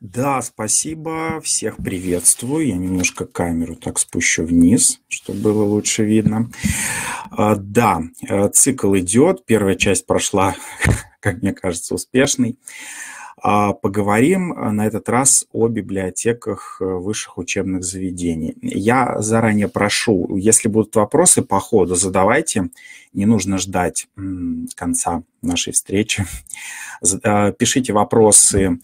Да, спасибо, всех приветствую. Я немножко камеру так спущу вниз, чтобы было лучше видно. А, да, э, цикл идет, первая часть прошла, как мне кажется, успешный. А поговорим э, на этот раз о библиотеках э, высших учебных заведений. Я заранее прошу, если будут вопросы по ходу, задавайте. Не нужно ждать конца нашей встречи. Э, пишите вопросы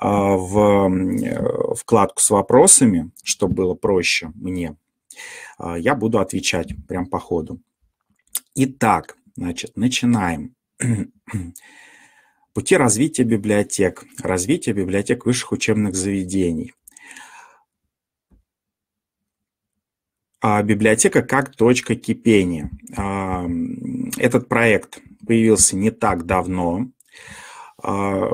в вкладку с вопросами, чтобы было проще мне. Я буду отвечать прям по ходу. Итак, значит, начинаем. Пути развития библиотек, развития библиотек высших учебных заведений. А библиотека как точка кипения. А, этот проект появился не так давно. А,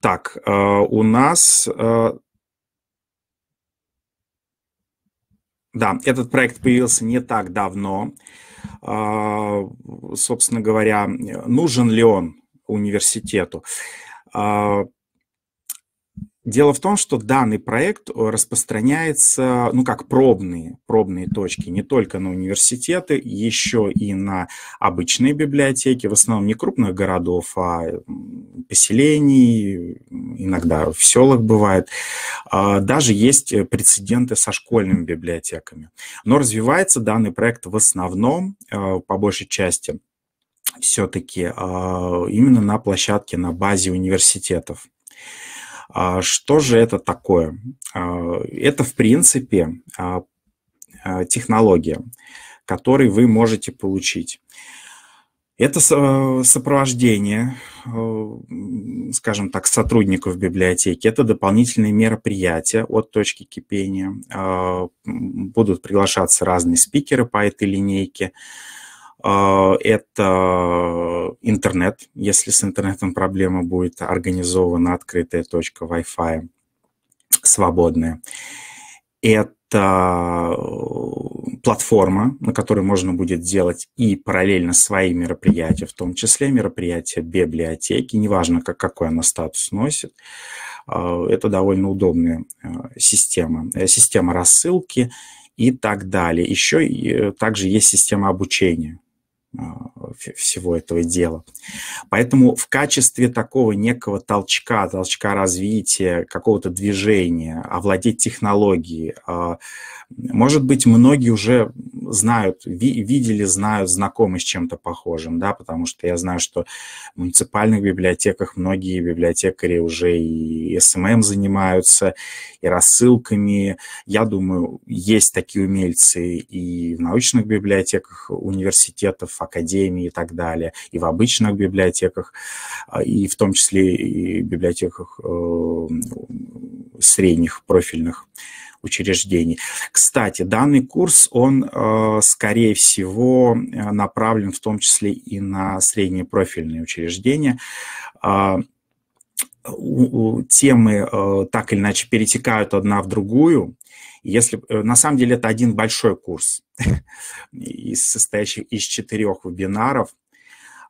так, а, у нас... Да, этот проект появился не так давно. А, собственно говоря, нужен ли он университету. А, Дело в том, что данный проект э, распространяется, ну, как пробные, пробные точки, не только на университеты, еще и на обычные библиотеки, в основном не крупных городов, а поселений, иногда в селах бывает. А, даже есть прецеденты со школьными библиотеками. Но развивается данный проект в основном, э, по большей части, все-таки а, именно на площадке на базе университетов. А что же это такое? А, это, в принципе, а, технология, которой вы можете получить. Это сопровождение, э, скажем так, сотрудников библиотеки, это дополнительные мероприятия от точки кипения. Будут приглашаться разные спикеры по этой линейке. А, это интернет, если с интернетом проблема будет организована открытая точка Wi-Fi, свободная. Это э, платформа, на которой можно будет делать и параллельно свои мероприятия, в том числе мероприятия библиотеки, неважно, как, какой она статус носит. А, это довольно удобная э, система. Э, система рассылки и так далее. Еще также есть система обучения а, всего этого дела. Поэтому в качестве такого некого толчка, толчка развития какого-то движения, овладеть технологией, а, может быть, многие уже знают, ви видели, знают, знакомы с чем-то похожим, да, потому что я знаю, что в муниципальных библиотеках многие библиотекари уже и СММ занимаются, и рассылками. Я думаю, есть такие умельцы и в научных библиотеках университетов, академии и так далее, и в обычных библиотеках, а, и в том числе и библиотеках э, средних профильных учреждений. Кстати, данный курс, он, э, скорее всего, э, направлен в том числе и на средние профильные учреждения а, темы э, так или иначе перетекают одна в другую. Если, на самом деле это один большой курс, состоящий из четырех вебинаров,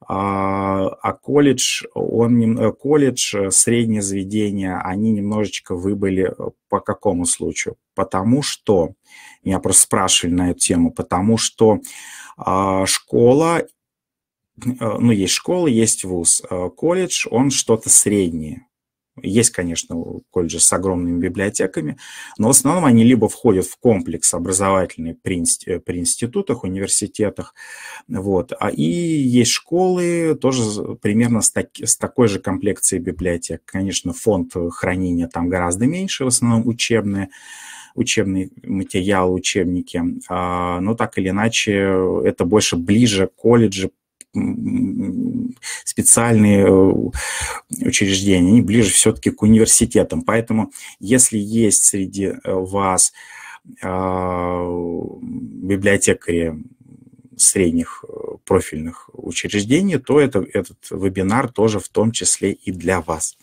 а, а колледж, он, э, колледж, э, среднее заведение, они немножечко выбыли э, по какому случаю? Потому что, меня просто спрашивали на эту тему, потому что а, школа, ну, есть школа, есть вуз, колледж, он что-то среднее, есть, конечно, колледжи с огромными библиотеками, но в основном они либо входят в комплекс образовательный при, э, при институтах, университетах, вот, а и есть школы тоже примерно с, так, с такой же комплекцией библиотек. Конечно, фонд хранения там гораздо меньше, в основном учебные, учебные материалы, учебники, а, но так или иначе это больше ближе к колледжу, специальные э, учреждения, они ближе все-таки к университетам. Поэтому если есть среди э, вас а, библиотекари средних э, профильных учреждений, то это, этот вебинар тоже в том числе и для вас.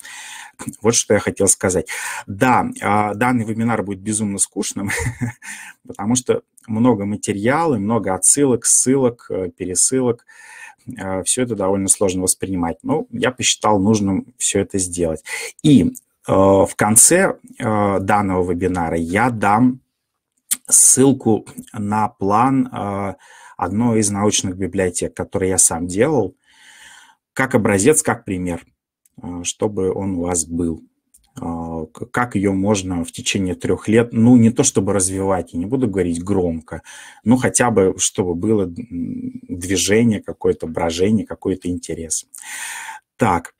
Вот что я хотел сказать. Да, а, данный вебинар будет безумно скучным, потому что много материала, много отсылок, ссылок, пересылок. Э, все это довольно сложно воспринимать. Но ну, я посчитал нужным все это сделать. И э, в конце э, данного вебинара я дам ссылку на план одной из научных библиотек, который я сам делал, как образец, как пример, чтобы он у вас был. А, как ее можно в течение трех лет, ну, не то чтобы развивать, я не буду говорить громко, но хотя бы, чтобы было движение, какое-то брожение, какой-то интерес. Так,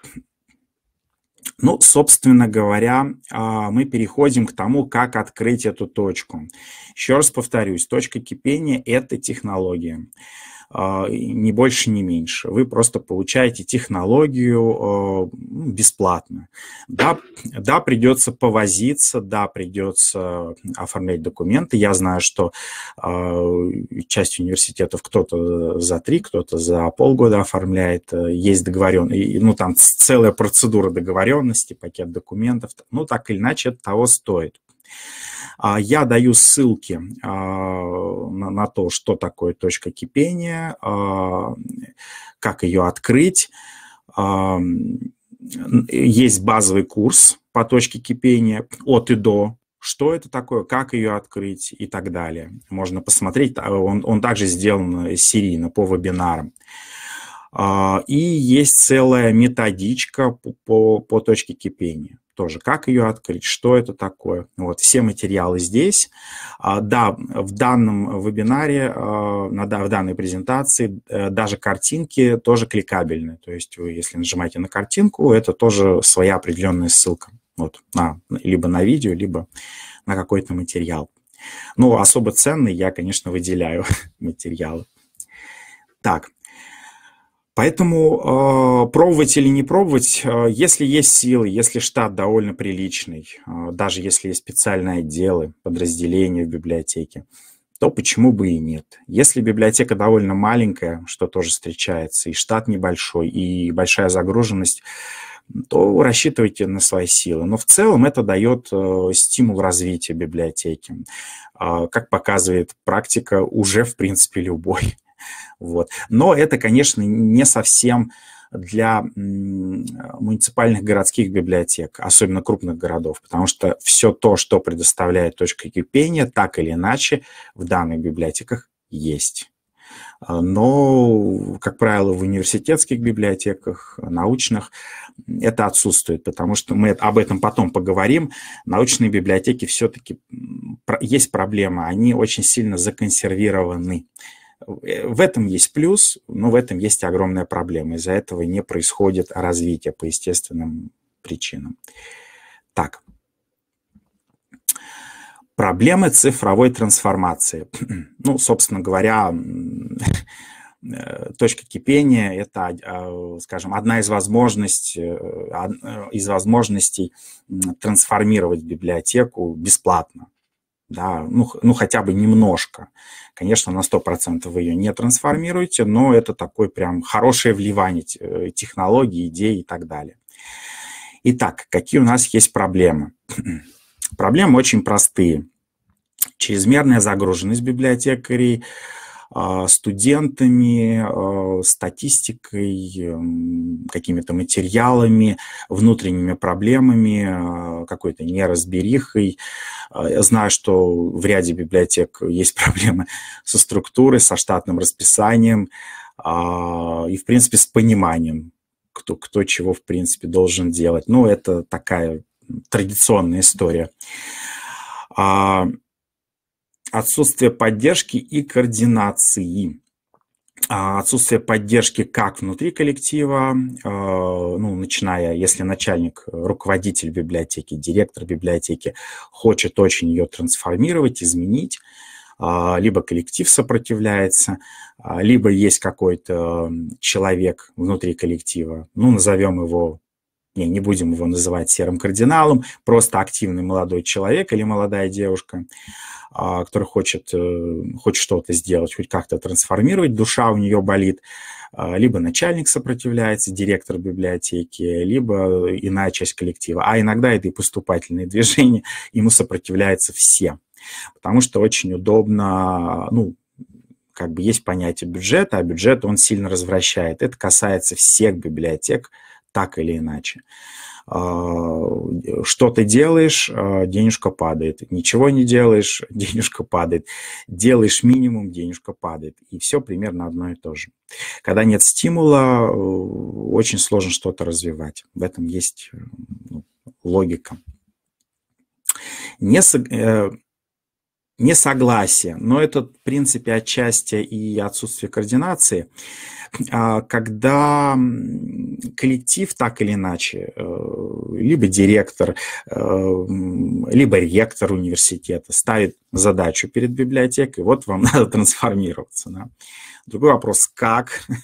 ну, собственно говоря, а, мы переходим к тому, как открыть эту точку. Еще раз повторюсь, точка кипения – это технология. А, не больше, не меньше. Вы просто получаете технологию а, ну, бесплатно. Да, да, придется повозиться, да, придется оформлять документы. Я знаю, что а, часть университетов кто-то за три, кто-то за полгода оформляет. Э, есть договоренные, ну, там целая процедура договоренности, пакет документов. Ну, так или иначе, это того стоит. А я даю ссылки а, на то, что такое точка кипения, а, как ее открыть. Есть базовый курс по точке кипения от и до, что это такое, как ее открыть и так далее. Можно посмотреть, он, он также сделан серийно по вебинарам. И есть целая методичка по, по, по точке кипения тоже, как ее открыть, что это такое. Вот, все материалы здесь. А, да, в данном вебинаре, а, на в данной презентации э, даже картинки тоже кликабельны. То есть вы, если нажимаете на картинку, это тоже своя определенная ссылка. Вот, на, либо на видео, либо на какой-то материал. Ну, особо ценный я, конечно, выделяю материалы. Так, Поэтому э, пробовать или не пробовать, э, если есть силы, если штат довольно приличный, э, даже если есть специальные отделы, подразделения в библиотеке, то почему бы и нет? Если библиотека довольно маленькая, что тоже встречается, и штат небольшой, и большая загруженность, то рассчитывайте на свои силы. Но в целом это дает э, стимул развития библиотеки. А, как показывает практика, уже, в принципе, любой. Вот. Но это, конечно, не совсем для муниципальных городских библиотек, особенно крупных городов, потому что все то, что предоставляет точка кипения, так или иначе в данных библиотеках есть. А, но, как правило, в университетских библиотеках, научных это отсутствует, потому что мы об этом потом поговорим. Научные библиотеки все-таки есть проблема, они очень сильно законсервированы. В этом есть плюс, но в этом есть огромная проблема. Из-за этого не происходит развитие по естественным причинам. Так. Проблемы цифровой трансформации. Ну, собственно говоря, э, точка кипения – это, а, а, скажем, одна из возможностей, э, э, из возможностей трансформировать библиотеку бесплатно да, ну, ну хотя бы немножко. Конечно, на 100% вы ее не трансформируете, но это такое прям хорошее вливание э, технологий, идей и так далее. Итак, какие у нас есть проблемы? проблемы очень простые. Чрезмерная загруженность библиотекарей – а, студентами, а, статистикой, какими-то материалами, внутренними проблемами, а, какой-то неразберихой. Знаю, что в ряде библиотек есть проблемы со структурой, со штатным расписанием и, в принципе, с пониманием, кто, кто чего, в принципе, должен делать. Ну, это такая традиционная история отсутствие поддержки и координации. А, отсутствие поддержки как внутри коллектива, а, ну, начиная, если начальник, руководитель библиотеки, директор библиотеки хочет очень ее трансформировать, изменить, а, либо коллектив сопротивляется, либо есть какой-то человек внутри коллектива, ну, назовем его не, не будем его называть серым кардиналом, просто активный молодой человек или молодая девушка, а, который хочет э, хоть что-то сделать, хоть как-то трансформировать, душа у нее болит, а, либо начальник сопротивляется, директор библиотеки, либо иная часть коллектива. А иногда это и поступательные движения, ему сопротивляется все. Потому что очень удобно, ну, как бы есть понятие бюджета, а бюджет он сильно развращает. Это касается всех библиотек, так или иначе. А, что ты делаешь, а, денежка падает. Ничего не делаешь, денежка падает. Делаешь минимум, денежка падает. И все примерно одно и то же. Когда нет стимула, э, очень сложно что-то развивать. В этом есть э, ну, логика. Не, э, несогласие, но это, в принципе, отчасти и отсутствие координации, а, когда коллектив так или иначе, э, либо директор, э, либо ректор университета ставит задачу перед библиотекой, вот вам надо трансформироваться. Да? Другой вопрос, как?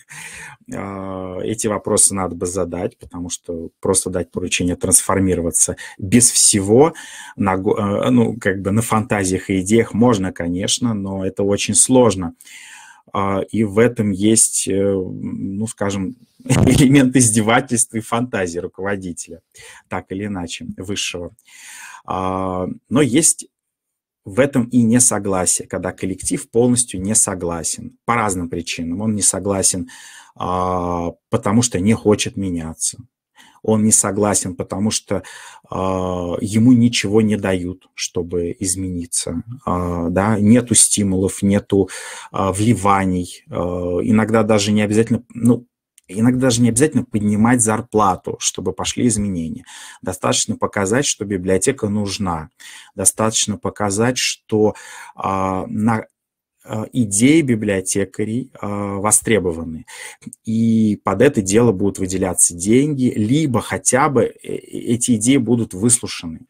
А, эти вопросы надо бы задать, потому что просто дать поручение трансформироваться без всего, на, а, ну, как бы на фантазиях и идеях можно, конечно, но это очень сложно. А, и в этом есть, э, ну, скажем, элемент издевательства и фантазии руководителя, так или иначе, высшего. Но есть в этом и несогласие, когда коллектив полностью не согласен по разным причинам. Он не согласен, а, потому что не хочет меняться. Он не согласен, потому что а, ему ничего не дают, чтобы измениться. А, да? Нету стимулов, нету а, вливаний. А, иногда даже не обязательно... Ну, Иногда даже не обязательно поднимать зарплату, чтобы пошли изменения. Достаточно показать, что библиотека нужна. Достаточно показать, что э, на а, идеи библиотекарей э, востребованы. И под это дело будут выделяться деньги, либо хотя бы э, эти идеи будут выслушаны.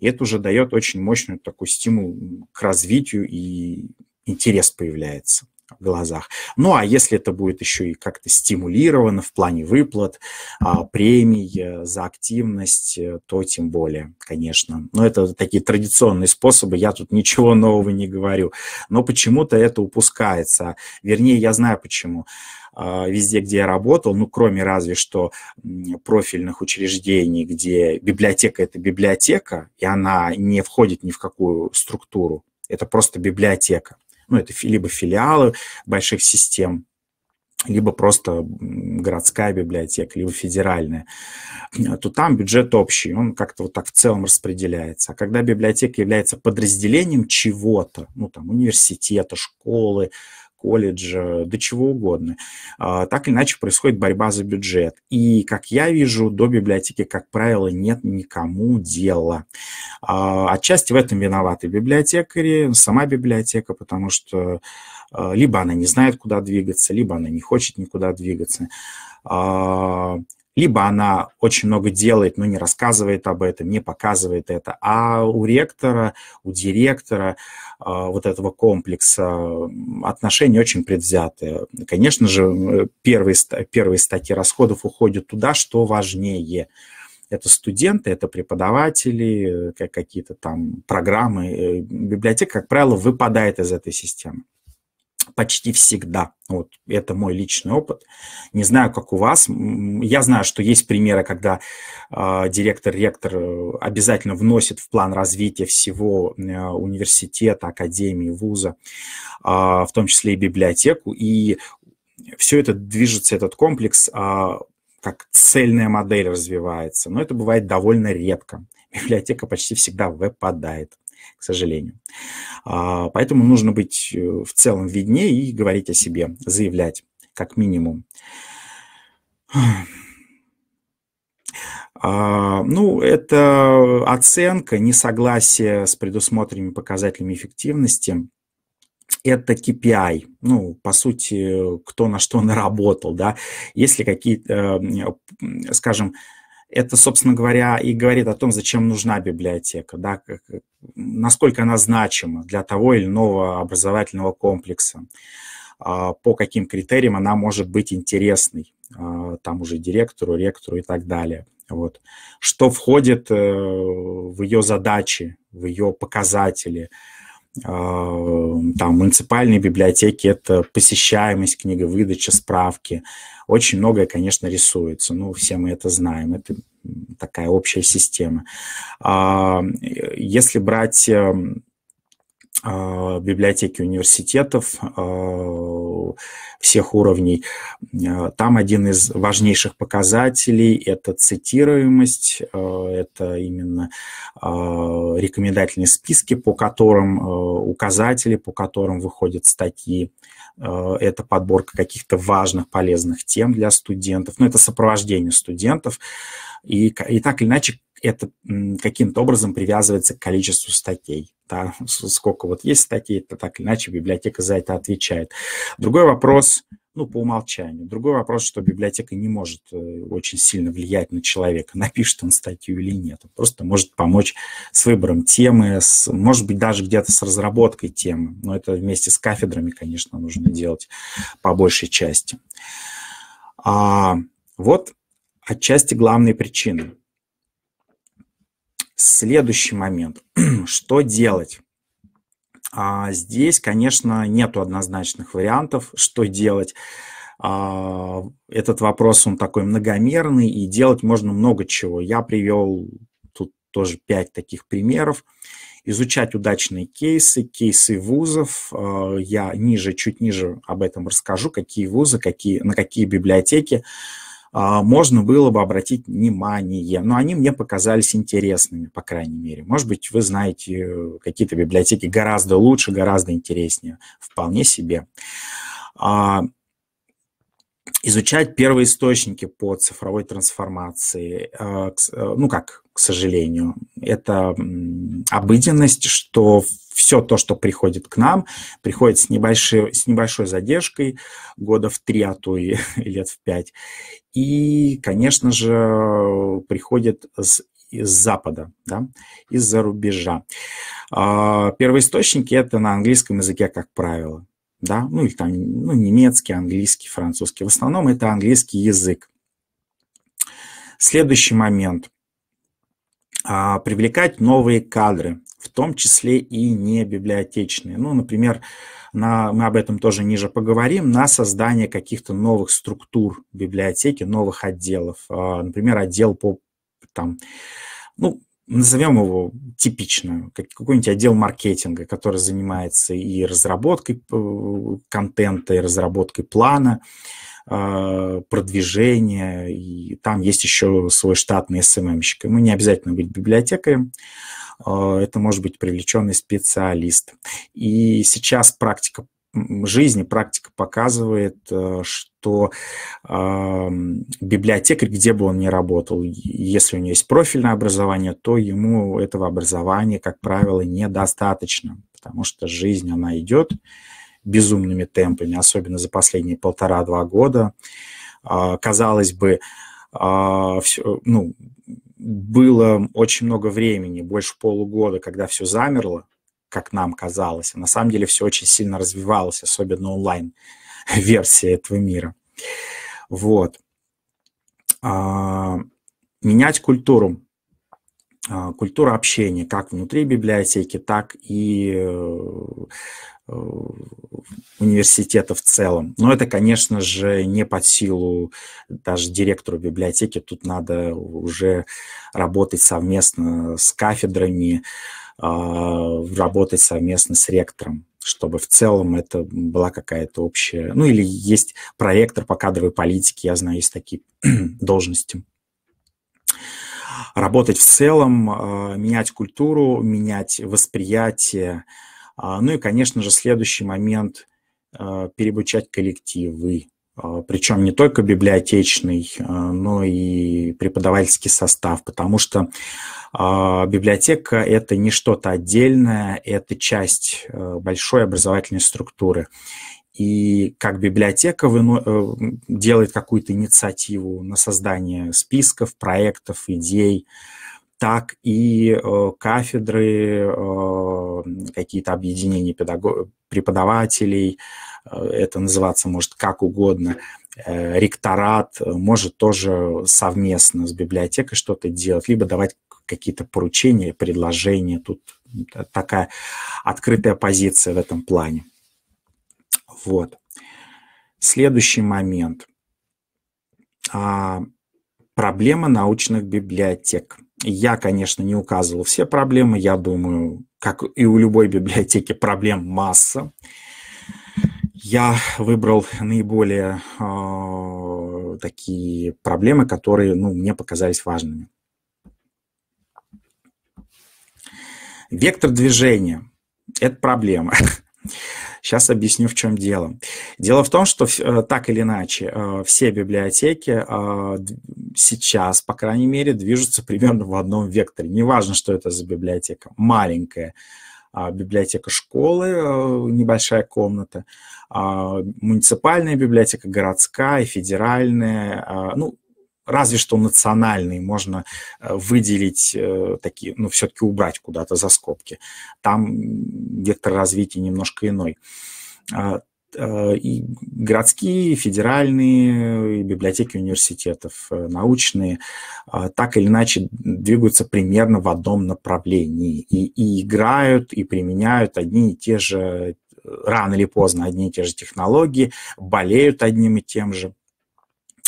И это уже дает очень мощный такой стимул к развитию и интерес появляется глазах. Ну а если это будет еще и как-то стимулировано в плане выплат, а, премий э, за активность, э, то тем более, конечно. Но ну, это такие традиционные способы, я тут ничего нового не говорю. Но почему-то это упускается. Вернее, я знаю почему а, везде, где я работал, ну, кроме разве что профильных учреждений, где библиотека – это библиотека, и она не входит ни в какую структуру, это просто библиотека ну, это либо филиалы больших систем, либо просто городская библиотека, либо федеральная, э, то там бюджет общий, он как-то вот так в целом распределяется. А когда библиотека является подразделением чего-то, ну там университета, школы, колледжа, до чего угодно. А, так или иначе происходит борьба за бюджет. И, как я вижу, до библиотеки, как правило, нет никому дела. А, отчасти в этом виноваты библиотекари, сама библиотека, потому что а, либо она не знает, куда двигаться, либо она не хочет никуда двигаться либо она очень много делает, но не рассказывает об этом, не показывает это. А у ректора, у директора э, вот этого комплекса отношения очень предвзятые. Конечно же, первые, первые статьи расходов уходят туда, что важнее это студенты, это преподаватели, э, какие-то там программы. Э, библиотека, как правило, выпадает из этой системы почти всегда. Вот это мой личный опыт. Не знаю, как у вас. Я знаю, что есть примеры, когда э, директор, ректор э, обязательно вносит в план развития всего э, университета, академии, вуза, э, в том числе и библиотеку. И все это движется, этот комплекс, э, как цельная модель развивается. Но это бывает довольно редко. Библиотека почти всегда выпадает к сожалению. А, поэтому нужно быть э, в целом виднее и говорить о себе, заявлять как минимум. А, ну, это оценка, несогласие с предусмотренными показателями эффективности. Это KPI, ну, по сути, кто на что наработал, да. Если какие-то, э, скажем, это, собственно говоря, и говорит о том, зачем нужна библиотека, да, насколько она значима для того или иного образовательного комплекса, а, по каким критериям она может быть интересной, а, там уже директору, ректору и так далее. Вот. Что входит э, в ее задачи, в ее показатели, Э, там, муниципальные библиотеки – это посещаемость, книга выдача, справки. Очень многое, конечно, рисуется. Ну, все мы это знаем. Это такая общая система. А, э, если брать эм, а, библиотеки университетов а, всех уровней. А, там один из важнейших показателей – это цитируемость, это именно рекомендательные списки, по которым указатели, по которым выходят статьи. Это подборка каких-то важных, полезных тем для студентов. Но ну, это сопровождение студентов. И, и так или иначе это каким-то образом привязывается к количеству статей. Да? Сколько вот есть статей, то так или иначе библиотека за это отвечает. Другой вопрос, ну, по умолчанию. Другой вопрос, что библиотека не может э, очень сильно влиять на человека, напишет он статью или нет. Он просто может помочь с выбором темы, с, может быть, даже где-то с разработкой темы. Но это вместе с кафедрами, конечно, нужно делать по большей части. А, вот отчасти главные причины. Следующий момент. Что делать? А, здесь, конечно, нету однозначных вариантов, что делать. А, этот вопрос, он такой многомерный, и делать можно много чего. Я привел тут тоже пять таких примеров. Изучать удачные кейсы, кейсы вузов. А, я ниже, чуть ниже об этом расскажу, какие вузы, какие, на какие библиотеки а, можно было бы обратить внимание. Но они мне показались интересными, по крайней мере. Может быть, вы знаете э, какие-то библиотеки гораздо лучше, гораздо интереснее. Вполне себе. А, изучать первые источники по цифровой трансформации. Э, э, ну как, к сожалению. Это обыденность, что все то, что приходит к нам, приходит с небольшой, с небольшой задержкой, года в три, а то и лет в пять. И, конечно же, приходит с из Запада, да, из-за рубежа. А, первоисточники это на английском языке, как правило, да, ну или там ну, немецкий, английский, французский. В основном это английский язык. Следующий момент. А, привлекать новые кадры, в том числе и не библиотечные. Ну, например, на, мы об этом тоже ниже поговорим, на создание каких-то новых структур библиотеки, новых отделов. А, например, отдел по там, ну, назовем его типично, какой-нибудь отдел маркетинга, который занимается и разработкой э, контента, и разработкой плана, а, продвижения, и там есть еще свой штатный СММщик. Ему не обязательно быть библиотекарем, а, это может быть привлеченный специалист. И сейчас практика жизни, практика показывает, а, что библиотекарь, где бы он ни работал, если у него есть профильное образование, то ему этого образования, как правило, недостаточно, потому что жизнь, она идет, безумными темпами, особенно за последние полтора-два года. А, казалось бы, а, все, ну, было очень много времени, больше полугода, когда все замерло, как нам казалось. А на самом деле все очень сильно развивалось, особенно онлайн-версия этого мира. Вот. Менять культуру, культура общения как внутри библиотеки, так и э, Э, университета в целом. Но это, конечно же, не под силу даже директору библиотеки. Тут надо уже работать совместно с кафедрами, а, работать совместно с ректором чтобы в целом это была какая-то общая... Ну, или есть проектор по кадровой политике, я знаю, есть такие должности. Работать в целом, а, менять культуру, менять восприятие, а, ну и, конечно же, следующий момент э, – переобучать коллективы, а, причем не только библиотечный, э, но и преподавательский состав, потому что а, библиотека – это не что-то отдельное, это часть э, большой образовательной структуры. И как библиотека выно... делает какую-то инициативу на создание списков, проектов, идей, так и э, кафедры, э, какие-то объединения педаго- преподавателей, э, это называться может как угодно, э, ректорат э, может тоже совместно с библиотекой что-то делать, либо давать какие-то поручения, предложения, тут такая открытая позиция в этом плане. Вот. Следующий момент. А, проблема научных библиотек – я, конечно, не указывал все проблемы. Я думаю, как и у любой библиотеки, проблем масса. Я выбрал наиболее э, такие проблемы, которые ну, мне показались важными. Вектор движения – это проблема. Сейчас объясню, в чем дело. Дело в том, что э, так или иначе э, все библиотеки э, сейчас, по крайней мере, движутся примерно в одном векторе. Неважно, что это за библиотека. Маленькая а, библиотека школы, небольшая комната, а, муниципальная библиотека, городская, федеральная, а, ну, разве что национальный можно э, выделить э, такие, ну, все-таки убрать куда-то за скобки. Там вектор развития немножко иной. А, э, и городские, федеральные, библиотеки университетов, научные, а, так или иначе двигаются примерно в одном направлении и, и играют, и применяют одни и те же, рано или поздно, одни и те же технологии, болеют одним и тем же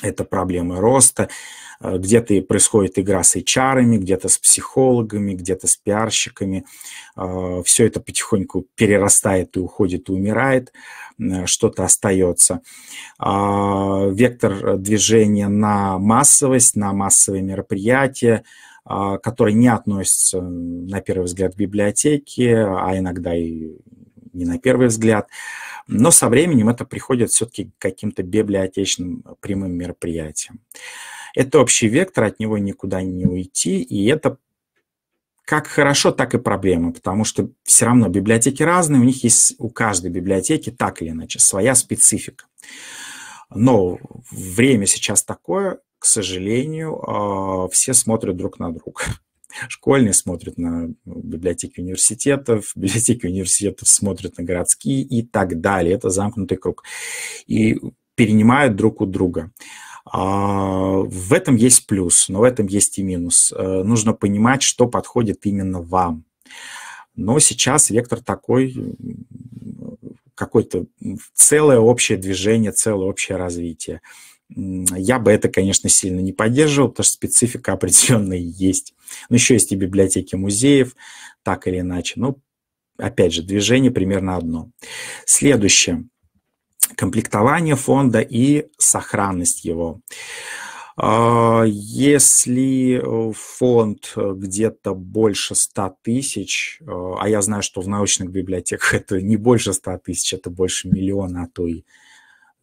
это проблемы роста, э, где-то происходит игра с HR, где-то с психологами, где-то с пиарщиками. Э, Все это потихоньку перерастает и уходит, и умирает, э, что-то остается. А, вектор движения на массовость, на массовые мероприятия, а, которые не относятся, на первый взгляд, к библиотеке, а иногда и не на первый взгляд – но со временем это приходит все-таки к каким-то библиотечным э, прямым мероприятиям. Это общий вектор, от него никуда не уйти, и это как хорошо, так и проблема, потому что все равно библиотеки разные, у них есть у каждой библиотеки так или иначе своя специфика. Но время сейчас такое, к сожалению, э, все смотрят друг на друга школьные смотрят на библиотеки университетов, библиотеки университетов смотрят на городские и так далее. Это замкнутый круг. И перенимают друг у друга. А, в этом есть плюс, но в этом есть и минус. Э, нужно понимать, что подходит именно вам. Но сейчас вектор такой, какое-то целое общее движение, целое общее развитие я бы это, конечно, сильно не поддерживал, потому что специфика определенная есть. Но ну, еще есть и библиотеки музеев, так или иначе. Но, ну, опять же, движение примерно одно. Следующее. Комплектование фонда и сохранность его. А, если э, фонд э, где-то больше 100 тысяч, э, а я знаю, что в научных библиотеках это не больше 100 тысяч, это больше миллиона, а то и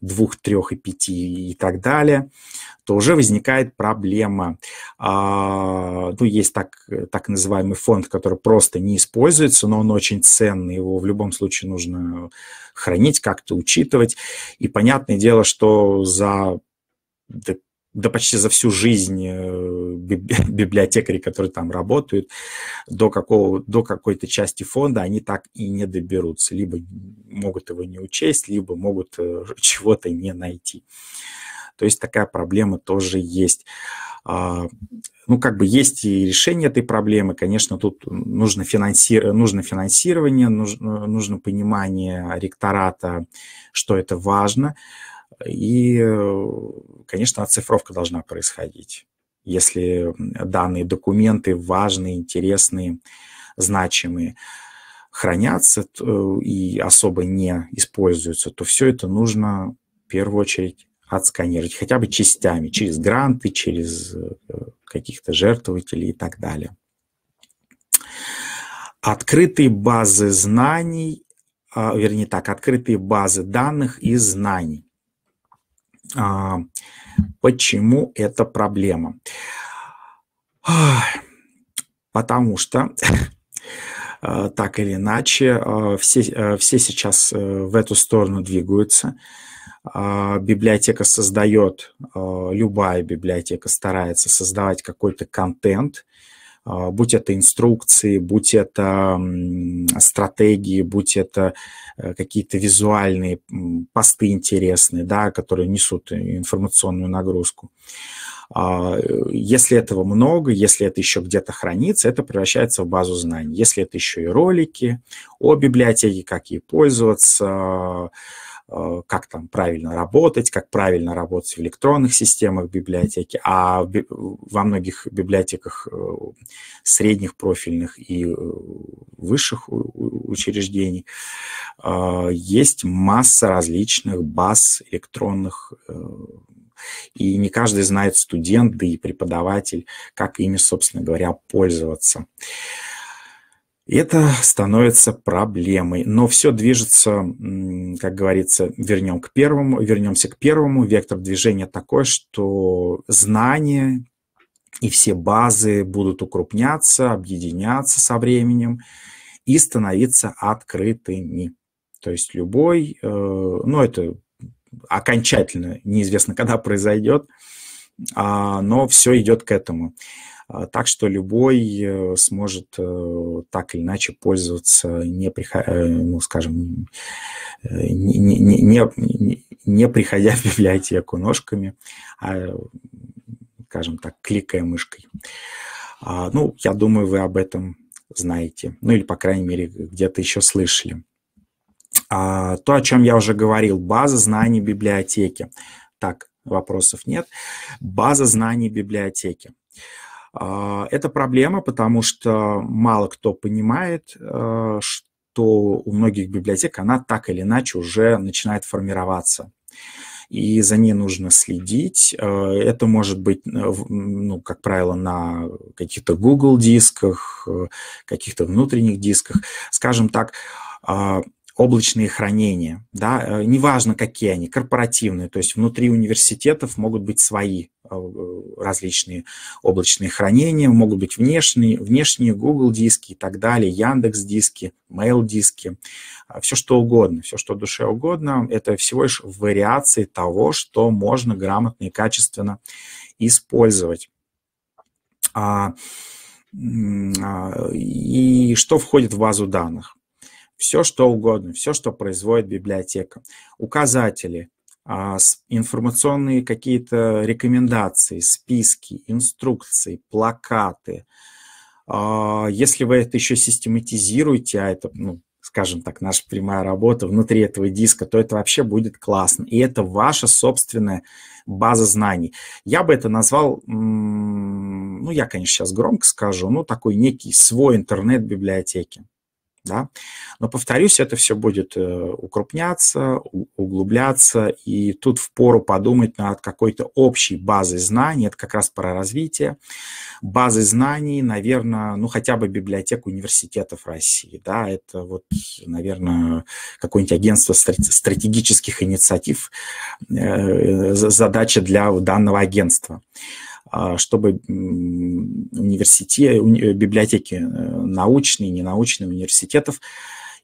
двух, трех и пяти и так далее, то уже возникает проблема. А, ну, есть так, так называемый фонд, который просто не используется, но он очень ценный, его в любом случае нужно хранить, как-то учитывать. И понятное дело, что за да почти за всю жизнь э, библиотекари, которые там работают, до, какого, до какой-то части фонда они так и не доберутся. Либо могут его не учесть, либо могут э, чего-то не найти. То есть такая проблема тоже есть. А, ну, как бы есть и решение этой проблемы. Конечно, тут нужно, финанси... нужно финансирование, нужно, нужно понимание ректората, что это важно. И, э, конечно, оцифровка должна происходить. Если данные документы важные, интересные, значимые, хранятся э, и особо не используются, то все это нужно в первую очередь отсканировать, хотя бы частями, через гранты, через э, каких-то жертвователей и так далее. Открытые базы знаний, а, вернее так, открытые базы данных и знаний. А, почему это проблема? Потому что э, так или иначе, э, все, э, все сейчас в эту сторону двигаются. А, библиотека создает, любая библиотека старается создавать какой-то контент, а, будь это инструкции, будь это стратегии, будь это э, какие-то визуальные посты интересные, да, которые несут информационную нагрузку. А, э, если этого много, если это еще где-то хранится, это превращается в базу знаний. Если это еще и ролики о библиотеке, как ей пользоваться, Э, как там правильно работать, как правильно работать в электронных системах библиотеки, а во многих библиотеках э, средних профильных и э, высших учреждений есть масса различных баз электронных и не каждый знает студент, да и преподаватель, как ими, собственно говоря, пользоваться это становится проблемой. Но все движется, как говорится, вернем к первому, вернемся к первому. Вектор движения такой, что знания и все базы будут укрупняться, объединяться со временем и становиться открытыми. То есть любой, э, ну это окончательно неизвестно, когда произойдет, а, но все идет к этому. А, так что любой э, сможет э, так или иначе пользоваться, не приход... Э, ну, скажем, не, не, не, не приходя в библиотеку ножками, а, скажем так, кликая мышкой. А, ну, я думаю, вы об этом знаете, ну или, по крайней мере, где-то еще слышали. А, то, о чем я уже говорил, база знаний библиотеки. Так, вопросов нет. База знаний библиотеки. А, это проблема, потому что мало кто понимает, э, что у многих библиотек она так или иначе уже начинает формироваться и за ней нужно следить. Э, это может быть, э, ну, как правило, на каких-то Google дисках, каких-то внутренних дисках. Скажем так, а, облачные хранения, да, э, неважно, какие они, корпоративные, то есть внутри университетов могут быть свои э, э, различные облачные хранения, могут быть внешние, внешние Google диски и так далее, Яндекс диски, Mail диски, все что угодно, все что душе угодно, это всего лишь вариации того, что можно грамотно и качественно использовать. А, а, и что входит в базу данных? все что угодно, все, что производит библиотека. Указатели, а, информационные какие-то рекомендации, списки, инструкции, плакаты. А, если вы это еще систематизируете, а это, ну, скажем так, наша прямая работа внутри этого диска, то это вообще будет классно. И это ваша собственная база знаний. Я бы это назвал, ну, я, конечно, сейчас громко скажу, ну, такой некий свой интернет-библиотеки. Да? Но, повторюсь, это все будет э, укрупняться, углубляться, и тут впору подумать над какой-то общей базой знаний, это как раз про развитие, базы знаний, наверное, ну хотя бы библиотек университетов России, да, это вот, наверное, какое-нибудь агентство стратегических инициатив, э, задача для данного агентства. А, чтобы университет, библиотеки э, научные, ненаучные университетов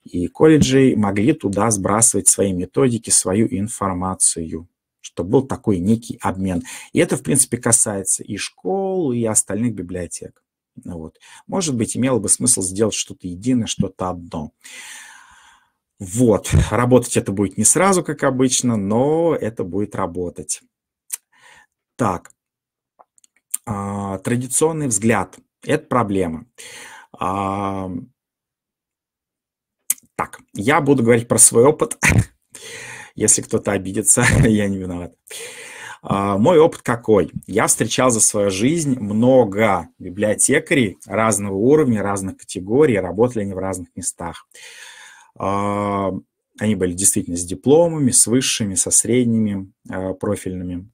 и колледжей могли туда сбрасывать свои методики, свою информацию чтобы был такой некий обмен. И это, в принципе, касается и школ, и остальных библиотек. Вот. Может быть, имело бы смысл сделать что-то единое, что-то одно. Вот, работать это будет не сразу, как обычно, но это будет работать. Так, а, традиционный взгляд – это проблема. А, так, я буду говорить про свой опыт. Если кто-то обидится, я не виноват. А, мой опыт какой? Я встречал за свою жизнь много библиотекарей разного уровня, разных категорий, работали они в разных местах. Они были действительно с дипломами, с высшими, со средними профильными.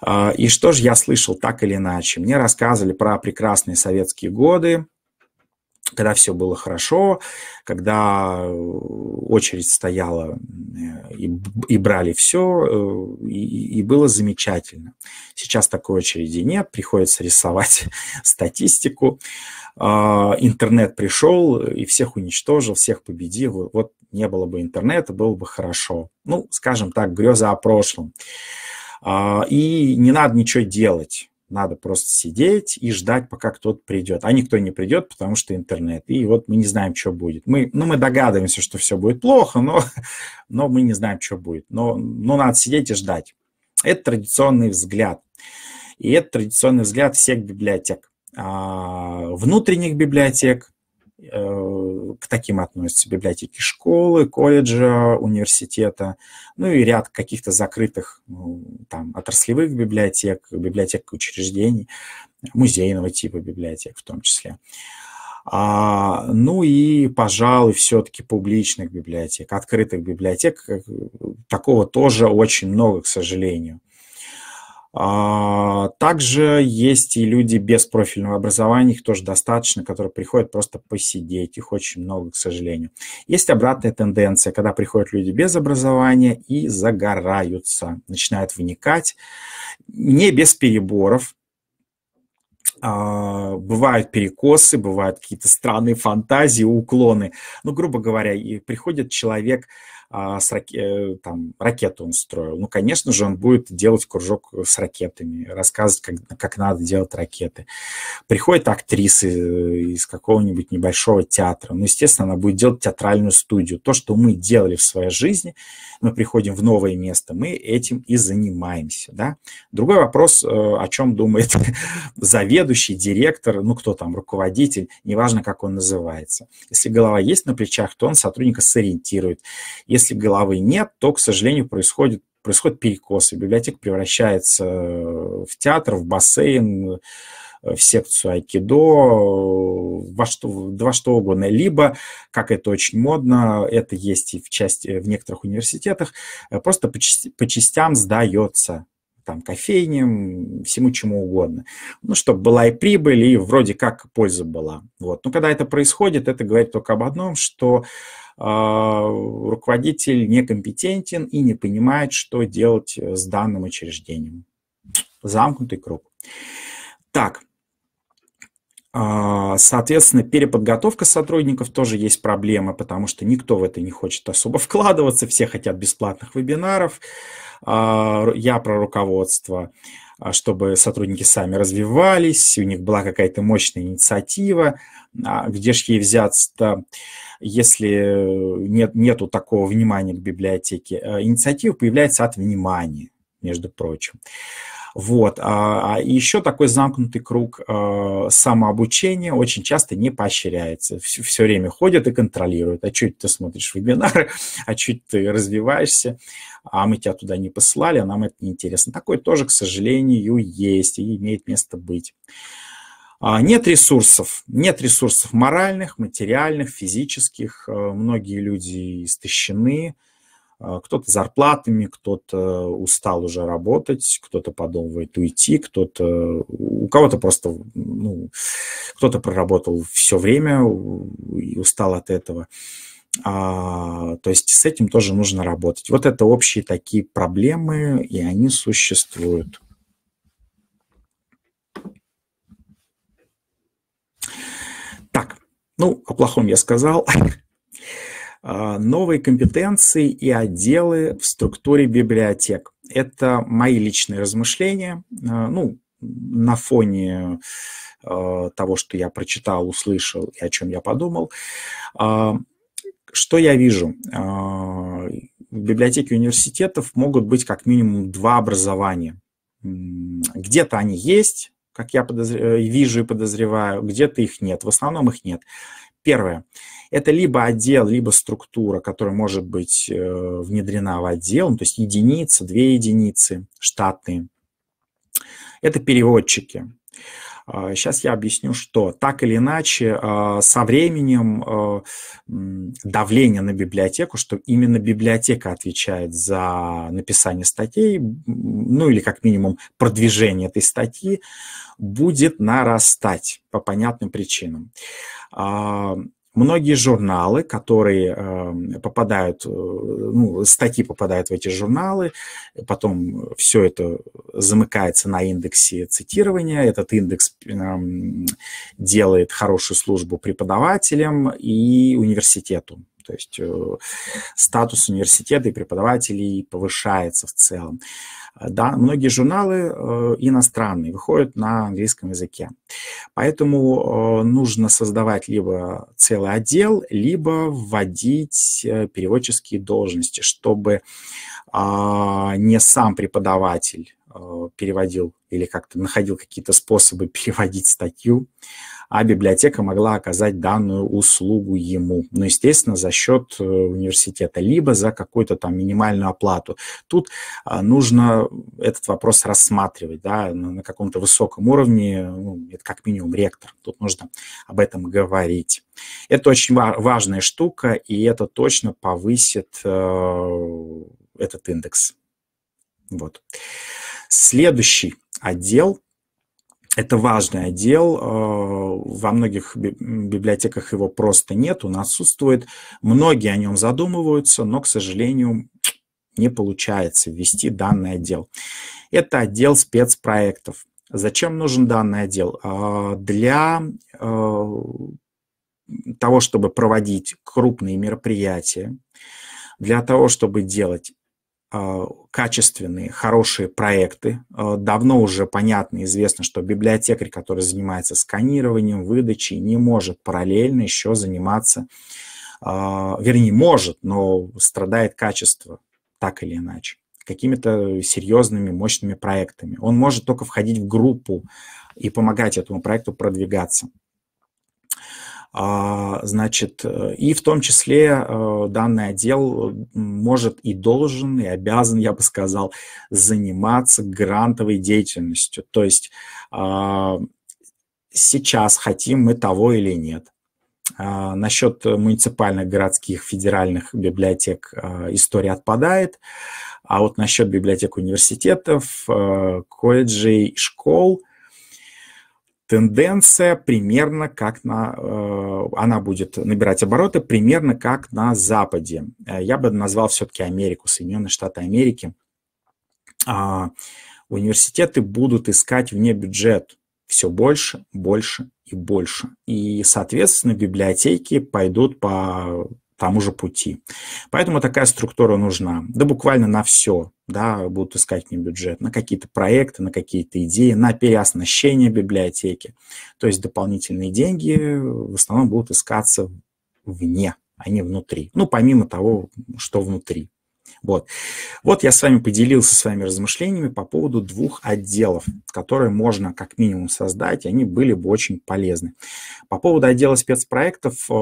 А, и что же я слышал так или иначе? Мне рассказывали про прекрасные советские годы, когда все было хорошо, когда э, очередь стояла э, и, и брали все, э, и, и было замечательно. Сейчас такой очереди нет, приходится рисовать статистику. А, интернет пришел и всех уничтожил, всех победил. Вот не было бы интернета, было бы хорошо. Ну, скажем так, греза о прошлом. А, и не надо ничего делать. Надо просто сидеть и ждать, пока кто-то придет. А никто не придет, потому что интернет. И вот мы не знаем, что будет. Мы, ну, мы догадываемся, что все будет плохо, но, но мы не знаем, что будет. Но, но надо сидеть и ждать. Это традиционный взгляд. И это традиционный взгляд всех библиотек. А, внутренних библиотек, э, к таким относятся библиотеки школы, колледжа, университета, ну и ряд каких-то закрытых ну, там отраслевых библиотек, библиотек учреждений, музейного типа библиотек в том числе. А, ну и, пожалуй, все-таки публичных библиотек, открытых библиотек. Э, такого тоже очень много, к сожалению. А, также есть и люди без профильного образования, их тоже достаточно, которые приходят просто посидеть, их очень много, к сожалению. Есть обратная тенденция, когда приходят люди без образования и загораются, начинают вникать, не без переборов, а, бывают перекосы, бывают какие-то странные фантазии, уклоны. Ну, грубо говоря, и приходит человек, а, с рак... Э, там, ракету он строил. Ну, конечно же, он будет делать кружок э, с ракетами, рассказывать, как, как надо делать ракеты. Приходят актрисы э, из какого-нибудь небольшого театра. Ну, естественно, она будет делать театральную студию. То, что мы делали в своей жизни, мы приходим в новое место, мы этим и занимаемся. Да? Другой вопрос, о чем думает заведующий, директор, ну, кто там, руководитель, неважно, как он называется. Если голова есть на плечах, то он сотрудника сориентирует. Если головы нет, то, к сожалению, происходит происходит перекос, и библиотека превращается э, в театр, в бассейн, э, в секцию айкидо, э, во что, во что угодно. Либо, как это очень модно, это есть и в, части, в некоторых университетах, просто по, части, по частям сдается там, кофейням, всему чему угодно. Ну, чтобы была и прибыль, и вроде как польза была. Вот. Но когда это происходит, это говорит только об одном, что э, руководитель некомпетентен и не понимает, что делать с данным учреждением. Замкнутый круг. Так, а, Соответственно, переподготовка сотрудников тоже есть проблема, потому что никто в это не хочет особо вкладываться, все хотят бесплатных вебинаров. А, я про руководство, а, чтобы сотрудники сами развивались, у них была какая-то мощная инициатива, а, где же ей взяться-то, если э, нет, нету такого внимания к библиотеке. Э, инициатива появляется от внимания, между прочим. Вот. А, а еще такой замкнутый круг а, самообучения очень часто не поощряется. Все, все время ходят и контролируют. А чуть ты смотришь вебинары, а чуть ты развиваешься, а мы тебя туда не послали, а нам это неинтересно. Такое тоже, к сожалению, есть и имеет место быть. А, нет ресурсов, нет ресурсов моральных, материальных, физических. Э, многие люди истощены, Э, кто-то зарплатами, кто-то э, устал уже работать, кто-то подумывает уйти, кто-то, у кого-то просто, ну, кто-то проработал все время и устал от этого. А, то есть с этим тоже нужно работать. Вот это общие такие проблемы, и они существуют. Так, ну, о плохом я сказал. А, новые компетенции и отделы в структуре библиотек. Это мои личные размышления, а, ну, на фоне а, того, что я прочитал, услышал и о чем я подумал. Что я вижу? В библиотеке университетов могут быть как минимум два образования. Где-то они есть, как я подозр... Э, вижу и подозреваю, где-то их нет, в основном их нет. Первое – это либо отдел, либо структура, которая может быть э, внедрена в отдел, ну, то есть единица, две единицы штатные. Это переводчики. Переводчики. Сейчас а, я объясню, что так или иначе а, со временем а, давление на библиотеку, что именно библиотека отвечает за написание статей, ну или как минимум продвижение этой статьи, будет нарастать по понятным причинам. Многие журналы, которые эм, попадают, э, ну, статьи попадают в эти журналы, потом все это замыкается на индексе цитирования, этот индекс эм, делает хорошую службу преподавателям и университету. То есть э, статус университета и преподавателей повышается в целом. Да, многие журналы э, иностранные выходят на английском языке. Поэтому э, нужно создавать либо целый отдел, либо вводить переводческие должности, чтобы а, не сам преподаватель переводил или как-то находил какие-то способы переводить статью, а библиотека могла оказать данную услугу ему. Ну, естественно, за счет э, университета, либо за какую-то там минимальную оплату. Тут а, нужно этот вопрос рассматривать, да, на каком-то высоком уровне, ну, это как минимум ректор, тут нужно об этом говорить. Это очень важная штука, и это точно повысит э, этот индекс. Вот. Следующий отдел это важный отдел. Э, во многих библиотеках его просто нет, он отсутствует. Многие о нем задумываются, но, к сожалению, не получается ввести данный отдел. Это отдел спецпроектов. Зачем нужен данный отдел? А, для э, того, чтобы проводить крупные мероприятия, для того, чтобы делать а, качественные, хорошие проекты. А, давно уже понятно, известно, что библиотекарь, который занимается сканированием, выдачей, не может параллельно еще заниматься, а, вернее, может, но страдает качество так или иначе какими-то серьезными, мощными проектами. Он может только входить в группу и помогать этому проекту продвигаться. А, значит, э, и в том числе э, данный отдел э, может и должен, и обязан, я бы сказал, заниматься грантовой деятельностью. То есть а, сейчас хотим мы того или нет. А, насчет муниципальных, городских, федеральных библиотек история отпадает. А вот насчет библиотек университетов, колледжей, школ – тенденция примерно как на... Э, она будет набирать обороты примерно как на Западе. Э, я бы назвал все-таки Америку, Соединенные Штаты Америки. А, университеты будут искать вне бюджет все больше, больше и больше. И, соответственно, библиотеки пойдут по тому же пути. Поэтому такая структура нужна. Да буквально на все да, будут искать не бюджет, на какие-то проекты, на какие-то идеи, на переоснащение библиотеки. То есть дополнительные деньги в основном будут искаться вне, а не внутри. Ну, помимо того, что внутри. Вот. вот я с вами поделился своими размышлениями по поводу двух отделов, которые можно как минимум создать, и они были бы очень полезны. По поводу отдела спецпроектов, э,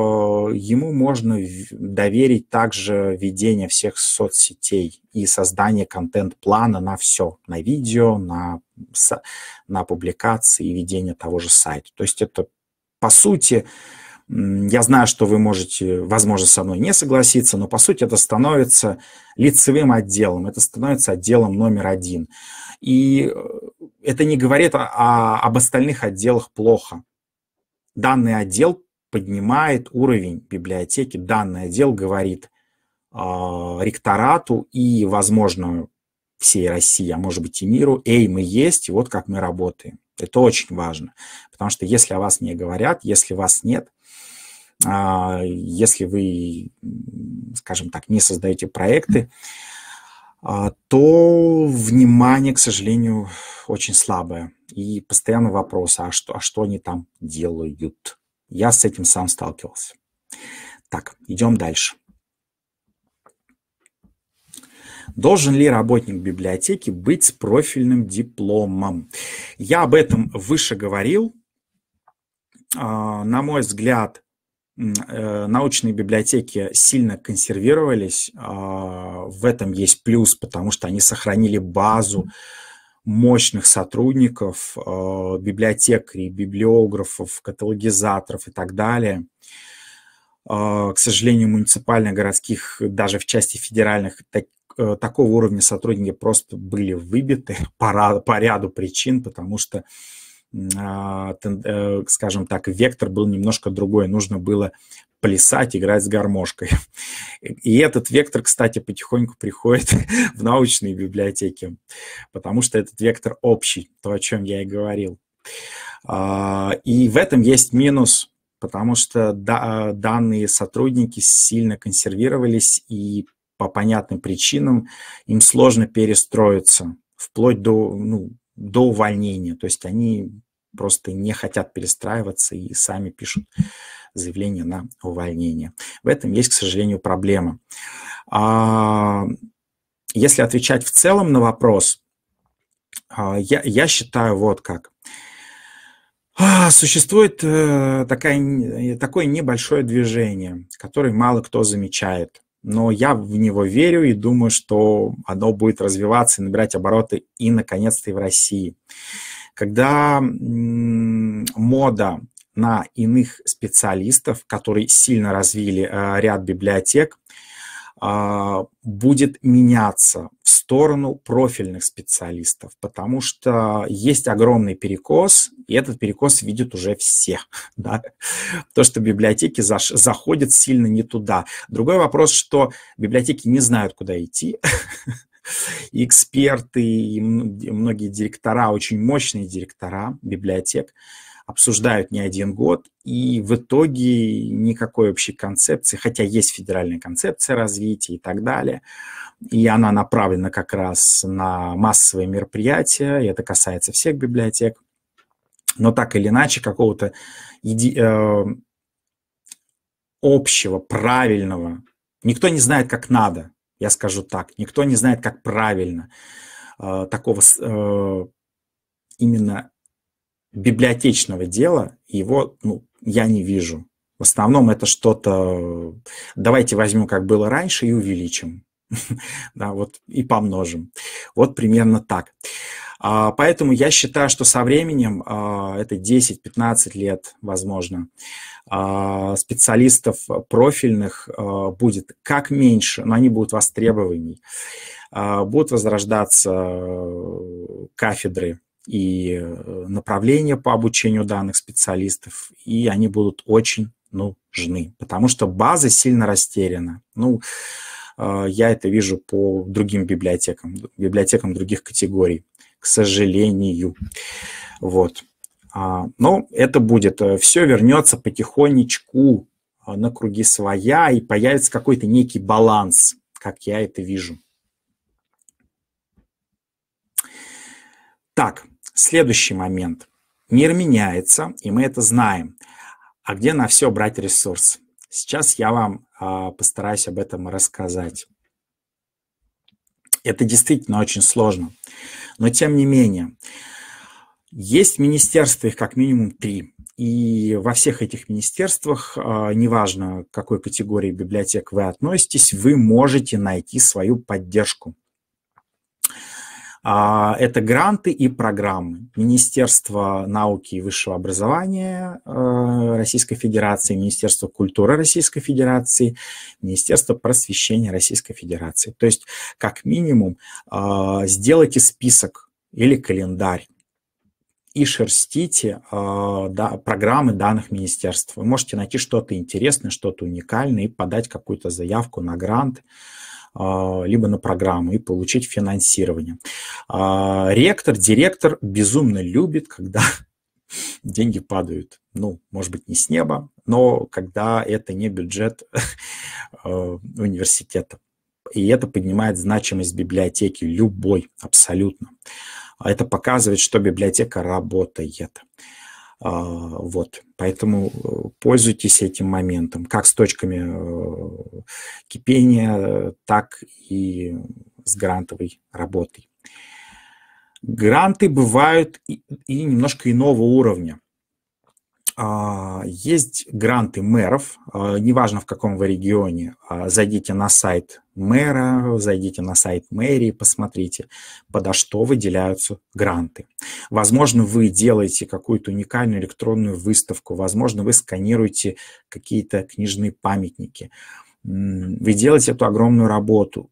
ему можно доверить также ведение всех соцсетей и создание контент-плана на все, на видео, на, на публикации и ведение того же сайта. То есть это, по сути, я знаю, что вы можете, возможно, со мной не согласиться, но по сути это становится лицевым отделом, это становится отделом номер один. И э, это не говорит о, о, об остальных отделах плохо. Данный отдел поднимает уровень библиотеки, данный отдел говорит э, ректорату и, возможно, всей России, а может быть и миру, эй, мы есть, и вот как мы работаем. Это очень важно, потому что если о вас не говорят, если вас нет, а, если вы, скажем так, не создаете проекты, а, то внимание, к сожалению, очень слабое. И постоянно вопрос, а что, а что они там делают? Я с этим сам сталкивался. Так, идем дальше. Должен ли работник библиотеки быть с профильным дипломом? Я об этом выше говорил. А, на мой взгляд, Э, научные библиотеки сильно консервировались. А, в этом есть плюс, потому что они сохранили базу мощных сотрудников, а, библиотекарей, библиографов, каталогизаторов и так далее. А, к сожалению, муниципальных городских даже в части федеральных, так, э, такого уровня сотрудники просто были выбиты по, по ряду причин, потому что а, э, скажем так, вектор был немножко другой. Нужно было плясать, играть с гармошкой. И этот вектор, кстати, потихоньку приходит в научные библиотеки, потому что этот вектор общий, то, о чем я и говорил. А, и в этом есть минус, потому что данные сотрудники сильно консервировались, и по понятным причинам им сложно перестроиться вплоть до, ну, до увольнения. То есть они просто не хотят перестраиваться и сами пишут заявление на увольнение. В этом есть, к сожалению, проблема. А, если отвечать в целом на вопрос, а, я, я считаю вот как. А, существует э, такая, такое небольшое движение, которое мало кто замечает, но я в него верю и думаю, что оно будет развиваться и набирать обороты и, наконец-то, и в России когда мода на иных специалистов, которые сильно развили э, ряд библиотек, а, будет меняться в сторону профильных специалистов, потому что есть огромный перекос, и этот перекос видят уже все. Да? То, что библиотеки заходят сильно не туда. Другой вопрос, что библиотеки не знают, куда идти, эксперты и многие директора, очень мощные директора библиотек, обсуждают не один год, и в итоге никакой общей концепции, хотя есть федеральная концепция развития и так далее, и она направлена как раз на массовые мероприятия, и это касается всех библиотек, но так или иначе какого-то иди, э, общего, правильного, никто не знает, как надо, я скажу так. Никто не знает, как правильно э, такого э, именно библиотечного дела, его ну, я не вижу. В основном это что-то, э, давайте возьмем, как было раньше, и увеличим. да, вот, и помножим. Вот примерно так. А, поэтому я считаю, что со временем, а, это 10-15 лет, возможно, а, специалистов профильных а, будет как меньше, но они будут востребованы, а, Будут возрождаться э, кафедры и э, направления по обучению данных специалистов, и они будут очень нужны, потому что база сильно растеряна. Ну, э, я это вижу по другим библиотекам, библиотекам других категорий, к сожалению. Вот. А, Но ну, это будет, э, все вернется потихонечку э, на круги своя, и появится какой-то некий баланс, как я это вижу. Так, следующий момент. Мир меняется, и мы это знаем. А где на все брать ресурс? Сейчас я вам а, постараюсь об этом рассказать. Это действительно очень сложно. Но тем не менее, есть министерства, их как минимум три. И во всех этих министерствах, а, неважно, к какой категории библиотек вы относитесь, вы можете найти свою поддержку. А, это гранты и программы. Министерство науки и высшего образования а, Российской Федерации, Министерство культуры Российской Федерации, Министерство просвещения Российской Федерации. То есть, как минимум, сделайте список или календарь и шерстите а, да, программы данных министерств. Вы можете найти что-то интересное, что-то уникальное и подать какую-то заявку на грант а, либо на программу и получить финансирование. А, ректор, директор безумно любит, когда деньги падают. Ну, может быть, не с неба, но когда это не бюджет университета. И это поднимает значимость библиотеки любой абсолютно. А это показывает, что библиотека работает. А, вот, поэтому э, пользуйтесь этим моментом, как с точками э, кипения, так и с грантовой работой. Гранты бывают и, и немножко иного уровня. А, есть гранты мэров, а, неважно в каком вы регионе, а, зайдите на сайт мэра, зайдите на сайт мэрии, посмотрите, подо что выделяются гранты. Возможно, вы делаете какую-то уникальную электронную выставку, возможно, вы сканируете какие-то книжные памятники. Вы делаете эту огромную работу,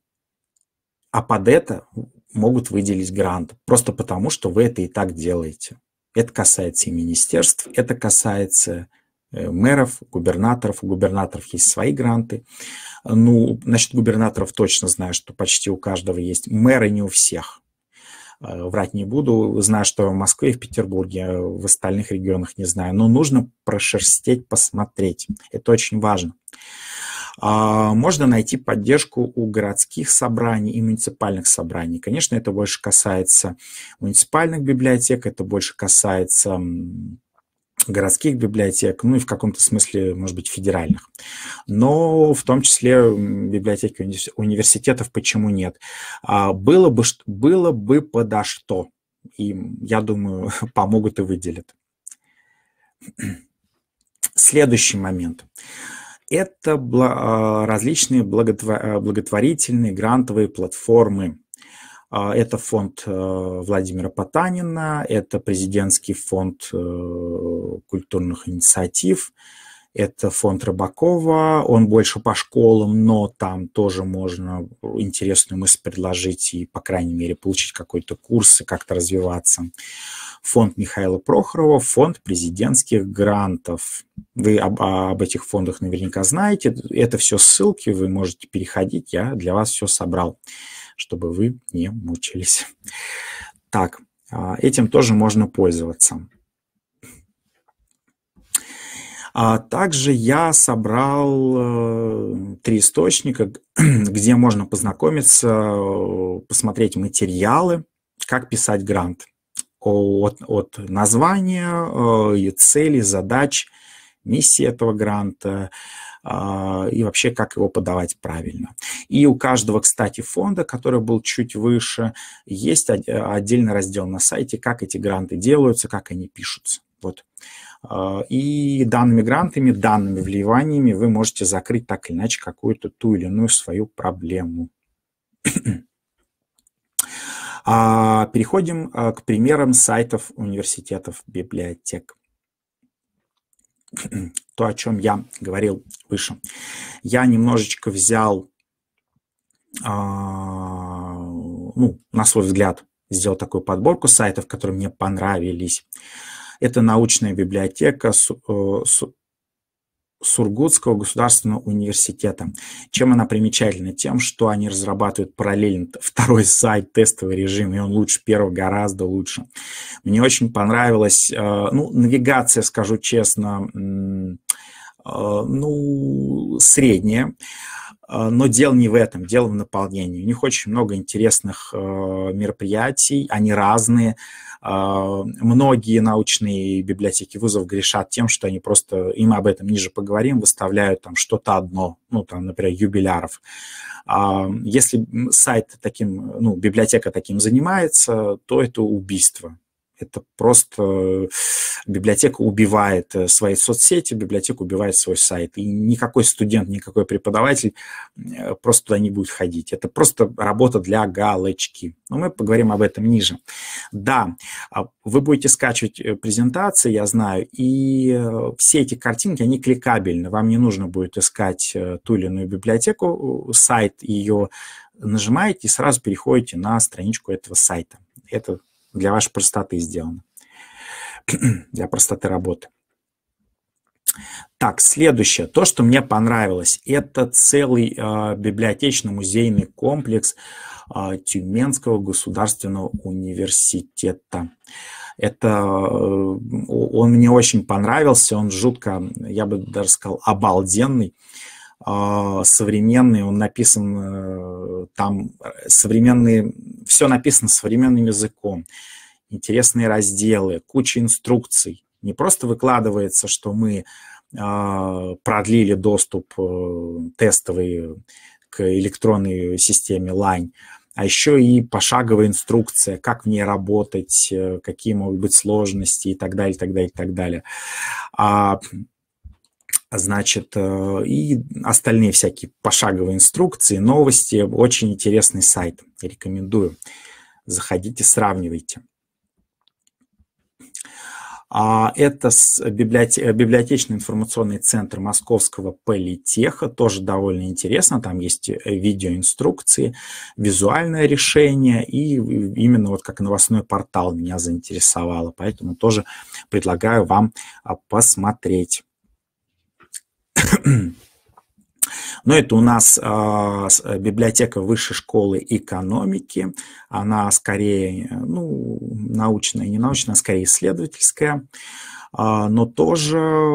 а под это могут выделить грант, просто потому что вы это и так делаете. Это касается и министерств, это касается э, мэров, губернаторов. У губернаторов есть свои гранты. Ну, значит, губернаторов точно знаю, что почти у каждого есть. Мэры не у всех. Э, врать не буду. Знаю, что в Москве и в Петербурге, а в остальных регионах не знаю. Но нужно прошерстеть, посмотреть. Это очень важно. А, можно найти поддержку у городских собраний и муниципальных собраний. Конечно, это больше касается муниципальных библиотек, это больше касается городских библиотек, ну и в каком-то смысле, может быть, федеральных. Но в том числе библиотеки университетов почему нет? А, было бы, было бы подо что. И, я думаю, помогут и выделят. Следующий момент – это а, различные а, благотворительные грантовые платформы. А, это фонд э, Владимира Потанина, это президентский фонд э, культурных инициатив, это фонд Рыбакова, он больше по школам, но там тоже можно интересную мысль предложить и, по крайней мере, получить какой-то курс и как-то развиваться. Фонд Михаила Прохорова, фонд президентских грантов. Вы об, а, об этих фондах наверняка знаете. Это все ссылки, вы можете переходить. Я для вас все собрал, чтобы вы не мучились. Так, а, этим тоже можно пользоваться. А также я собрал э, три источника, где можно познакомиться, э, посмотреть материалы, как писать грант от, от названия, э, цели, задач, миссии этого гранта а, и вообще как его подавать правильно. И у каждого, кстати, фонда, который был чуть выше, есть отдельный раздел на сайте, как эти гранты делаются, как они пишутся. Вот. А, и данными грантами, данными вливаниями вы можете закрыть так или иначе какую-то ту или иную свою проблему. А, переходим а, к примерам сайтов университетов, библиотек. То, о чем я говорил выше. Я немножечко взял, ну, на свой взгляд, сделал такую подборку сайтов, которые мне понравились. Это научная библиотека э, Сургутского государственного университета. Чем она примечательна? Тем, что они разрабатывают параллельно второй сайт, тестовый режим, и он лучше первого, гораздо лучше. Мне очень понравилась, э, ну, навигация, скажу честно, э, ну, средняя. Но дело не в этом, дело в наполнении. У них очень много интересных мероприятий, они разные. А, многие научные библиотеки вузов грешат тем, что они просто, и мы об этом ниже поговорим, выставляют там что-то одно, ну, там, например, юбиляров. А, если сайт таким, ну, библиотека таким занимается, то это убийство. Это просто э, библиотека убивает э, свои соцсети, библиотека убивает свой сайт. И никакой студент, никакой преподаватель э, просто туда не будет ходить. Это просто работа для галочки. Но мы поговорим об этом ниже. Да, а вы будете скачивать презентации, я знаю, и все эти картинки, они кликабельны. Вам не нужно будет искать ту или иную библиотеку, сайт ее нажимаете и сразу переходите на страничку этого сайта. Это для вашей простоты сделано, для простоты работы. Так, следующее, то, что мне понравилось, это целый э, а, библиотечно-музейный комплекс э, Тюменского государственного университета. Это э, он мне очень понравился, он жутко, я бы даже сказал, обалденный. А, современный, он написан э, там современный, все написано современным языком, интересные разделы, куча инструкций. Не просто выкладывается, что мы а, продлили доступ э, тестовый к электронной системе Line, а еще и пошаговая инструкция, как в ней работать, э, какие могут быть сложности и так далее, и так далее, и так далее. А, а значит, э, и остальные всякие пошаговые инструкции, новости. Очень интересный сайт, рекомендую. Заходите, сравнивайте. А, это библиотечный информационный центр Московского политеха, тоже довольно интересно, там есть э, видеоинструкции, визуальное решение и именно вот как новостной портал меня заинтересовало, поэтому тоже предлагаю вам а, посмотреть. Но ну, это у нас а, э, библиотека Высшей школы экономики. Она скорее ну, научная, не научная, а скорее исследовательская а, но тоже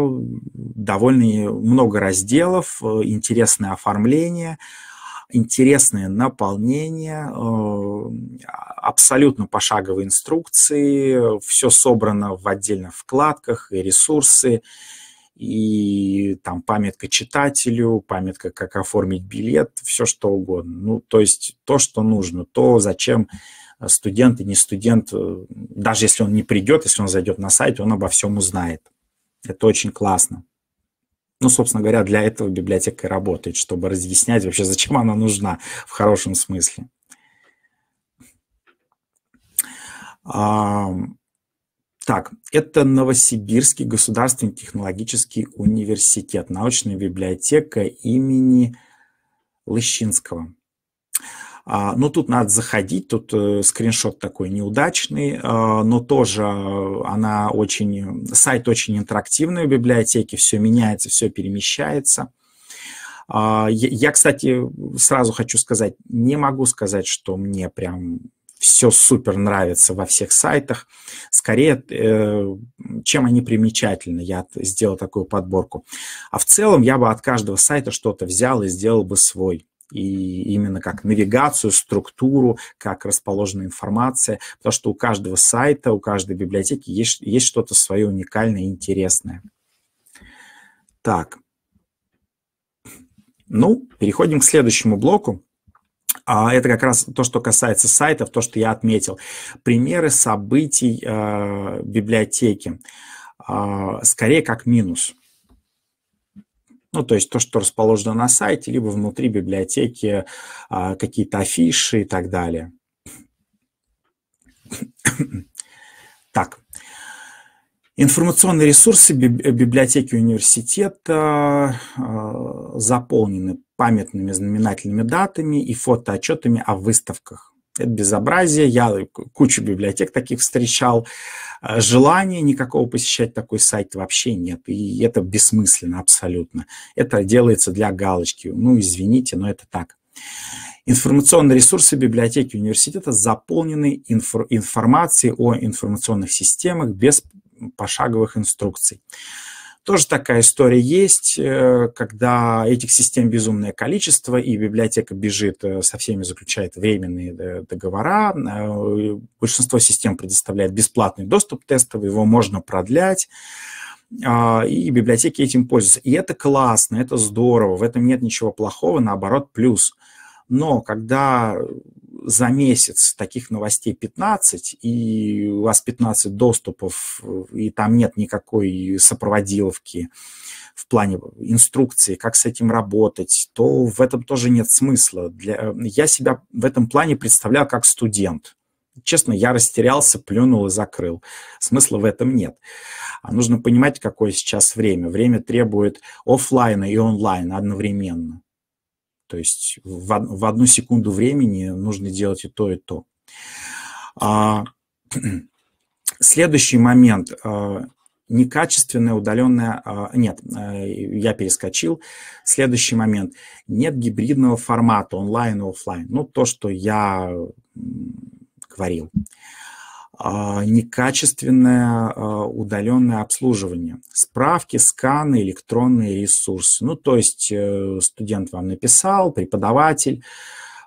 довольно много разделов, э, интересное оформление, интересное наполнение, э, абсолютно пошаговые инструкции, все собрано в отдельных вкладках и ресурсы, и там памятка читателю, памятка, как оформить билет, все что угодно. Ну, то есть то, что нужно, то, зачем э, студент и не студент, э, даже если он не придет, если он зайдет на сайт, он обо всем узнает. Это очень классно. Ну, собственно говоря, для этого библиотека и работает, чтобы разъяснять вообще, зачем она нужна в хорошем смысле. Так, это Новосибирский государственный технологический университет, научная библиотека имени Лыщинского. А, ну, тут надо заходить, тут э, скриншот такой неудачный, э, но тоже а, она очень, сайт очень интерактивный в библиотеке, все меняется, все перемещается. Э, я, кстати, сразу хочу сказать, не могу сказать, что мне прям все супер нравится во всех сайтах. Скорее, э, чем они примечательны, я сделал такую подборку. А в целом я бы от каждого сайта что-то взял и сделал бы свой. И именно как навигацию, структуру, как расположена информация. Потому что у каждого сайта, у каждой библиотеки есть, есть что-то свое уникальное и интересное. Так. Ну, переходим к следующему блоку. А Это как раз то, что касается сайтов, то, что я отметил. Примеры событий э, библиотеки. А, скорее как минус. Ну, то есть то, что расположено на сайте, либо внутри библиотеки а, какие-то афиши и так далее. Так. Информационные ресурсы э, библиотеки университета э, заполнены памятными знаменательными датами и фотоотчетами о выставках. Это безобразие. Я кучу библиотек таких встречал. Э, желания никакого посещать такой сайт вообще нет. И это бессмысленно абсолютно. Это делается для галочки. Ну, извините, но это так. Информационные ресурсы библиотеки университета заполнены инфор информацией о информационных системах без пошаговых инструкций. Тоже такая история есть, э, когда этих систем безумное количество, и библиотека бежит, э, со всеми заключает временные э, договора. Большинство систем предоставляет бесплатный доступ тестовый, его можно продлять а, и библиотеки этим пользуются. И это классно, это здорово, в этом нет ничего плохого, наоборот, плюс. Но когда за месяц таких новостей 15, и у вас 15 доступов, и там нет никакой сопроводиловки в плане инструкции, как с этим работать, то в этом тоже нет смысла. Для... Э, я себя в этом плане представлял как студент. Честно, я растерялся, плюнул и закрыл. Смысла в этом нет. А нужно понимать, какое сейчас время. Время требует офлайна и онлайна одновременно. То есть в, в одну секунду времени нужно делать и то, и то. А, следующий момент а, некачественная удаленная... А, нет, э, я перескочил. Следующий момент. Нет гибридного формата онлайн и офлайн. Ну, то, что я говорил. А, некачественное а, удаленное обслуживание. Справки, сканы, электронные ресурсы. Ну, то есть э, студент вам написал, преподаватель,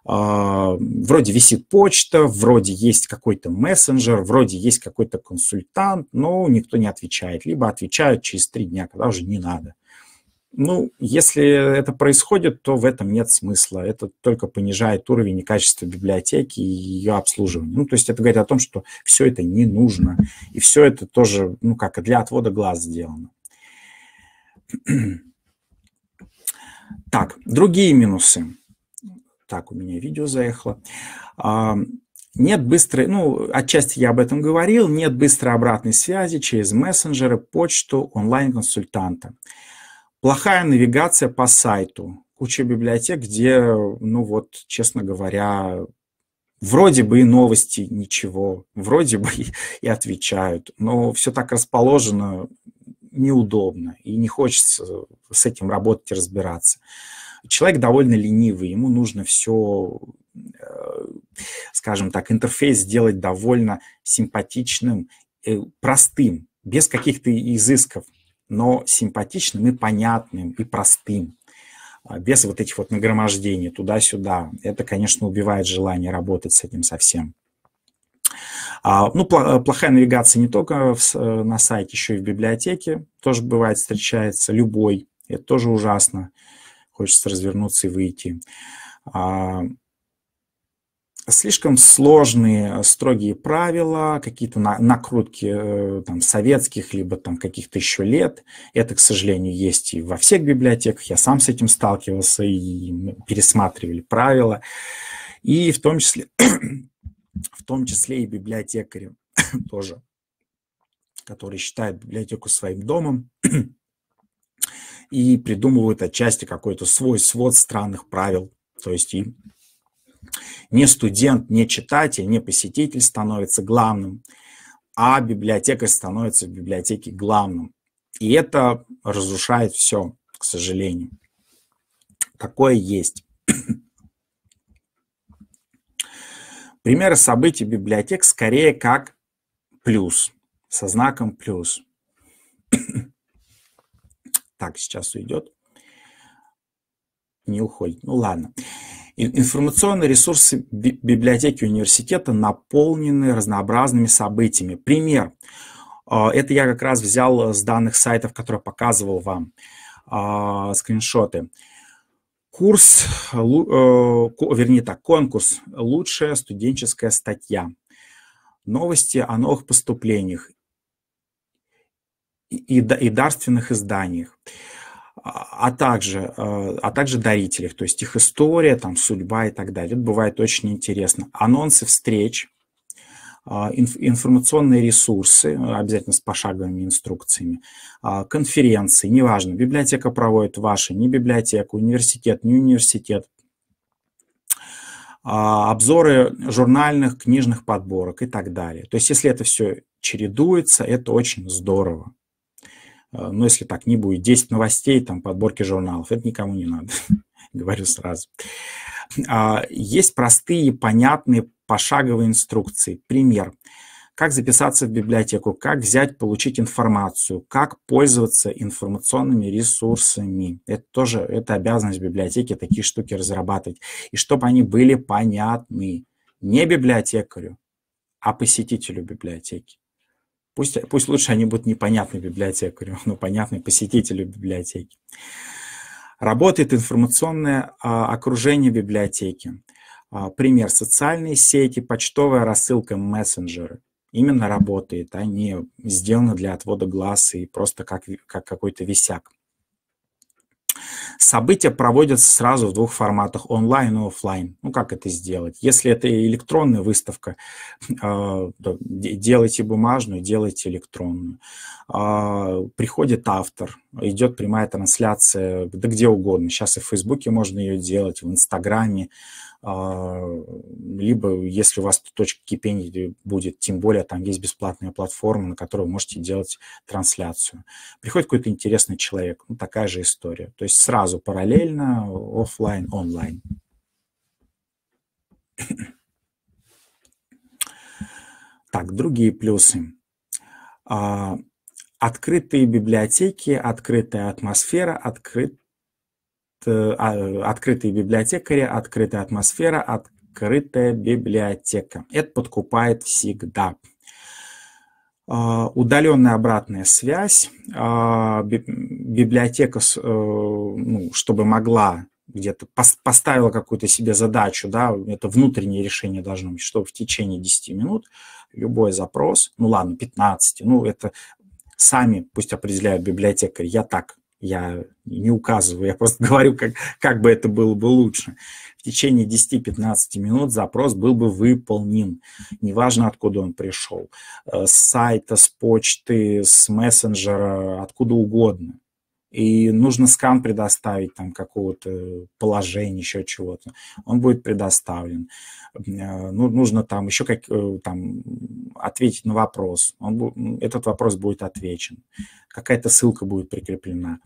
а, вроде висит почта, вроде есть какой-то мессенджер, вроде есть какой-то консультант, но никто не отвечает. Либо отвечают через три дня, когда уже не надо. Ну, если это происходит, то в этом нет смысла. Это только понижает уровень и качество библиотеки и ее обслуживания. Ну, то есть это говорит о том, что все это не нужно. И все это тоже, ну, как для отвода глаз сделано. Так, другие минусы. Так, у меня видео заехало. А, нет быстрой, ну, отчасти я об этом говорил, нет быстрой обратной связи через мессенджеры, почту, онлайн-консультанта. консультанта Плохая навигация по сайту. Куча библиотек, где, ну вот, честно говоря, вроде бы и новости ничего, вроде бы и отвечают, но все так расположено неудобно, и не хочется с этим работать и разбираться. Человек довольно ленивый, ему нужно все, э, скажем так, интерфейс сделать довольно симпатичным, э, простым, без каких-то изысков но симпатичным и понятным, и простым, а без вот этих вот нагромождений туда-сюда. Это, конечно, убивает желание работать с этим совсем. А, ну, э, плохая навигация не только э, на сайте, еще и в библиотеке тоже бывает, встречается, любой. Это тоже ужасно. Хочется развернуться и выйти. А, слишком сложные, э, строгие правила, какие-то накрутки э, там, советских, либо там каких-то еще лет. Это, к сожалению, есть и во всех библиотеках. Я сам с этим сталкивался и пересматривали правила. И в том числе, в том числе и библиотекарем тоже, которые считают библиотеку своим домом и придумывают отчасти какой-то свой свод странных правил. То есть и не студент, не читатель, не посетитель становится главным, а библиотека становится в библиотеке главным. И это разрушает все, к сожалению. Такое есть. Примеры событий библиотек скорее как плюс, со знаком плюс. Так, сейчас уйдет не уходит. Ну ладно. Информационные ресурсы библиотеки университета наполнены разнообразными событиями. Пример. А, это я как раз взял с данных сайтов, которые показывал вам а, скриншоты. Курс, э, вернее так, конкурс «Лучшая студенческая статья». Новости о новых поступлениях и, и дарственных изданиях. А, а также, э, а также дарителей, то есть их история, там, судьба и так далее. Это бывает очень интересно. Анонсы встреч, а, информационные ресурсы, обязательно с пошаговыми инструкциями, а, конференции, неважно, библиотека проводит ваши, не библиотека, университет, не университет, обзоры журнальных, книжных подборок и так далее. То есть если это все чередуется, это очень здорово. Э, но ну, если так не будет, 10 новостей, там, подборки журналов, это никому не надо, говорю сразу. А, есть простые, понятные, пошаговые инструкции. Пример. Как записаться в библиотеку, как взять, получить информацию, как пользоваться информационными ресурсами. Это тоже это обязанность библиотеки такие штуки разрабатывать. И чтобы они были понятны не библиотекарю, а посетителю библиотеки. Пусть, пусть лучше они будут непонятны библиотекарю, но ну, понятны посетителю библиотеки. Работает информационное а, окружение библиотеки. А, пример – социальные сети, почтовая рассылка, мессенджеры. Именно работает, а не сделано для отвода глаз и просто как, как какой-то висяк. События проводятся сразу в двух форматах, онлайн и офлайн. Ну, как это сделать? Если это электронная выставка, а, делайте бумажную, делайте электронную. А, приходит автор, идет прямая трансляция, да где угодно. Сейчас и в Фейсбуке можно ее делать, в Инстаграме. А, либо если у вас точка кипения будет, тем более там есть бесплатная платформа, на которой вы можете делать трансляцию. Приходит какой-то интересный человек, ну, такая же история. То есть сразу параллельно офлайн, онлайн. Так, другие плюсы. А, открытые библиотеки, открытая атмосфера, открыт Э, а, открытые библиотекари, открытая атмосфера, открытая библиотека. Это подкупает всегда. А, удаленная обратная связь, а, библиотека, э, ну, чтобы могла где-то поставила какую-то себе задачу, да, это внутреннее решение должно быть, что в течение 10 минут любой запрос, ну ладно, 15, ну это сами пусть определяют библиотекарь, я так я не указываю, я просто говорю, как, как бы это было бы лучше. В течение 10-15 минут запрос был бы выполнен. Неважно, откуда он пришел. Э, с сайта, с почты, с мессенджера, откуда угодно и нужно скан предоставить там какого-то положения, еще чего-то, он будет предоставлен. Э, ну, нужно там еще как, э, там, ответить на вопрос, он, этот вопрос будет отвечен. Какая-то ссылка будет прикреплена.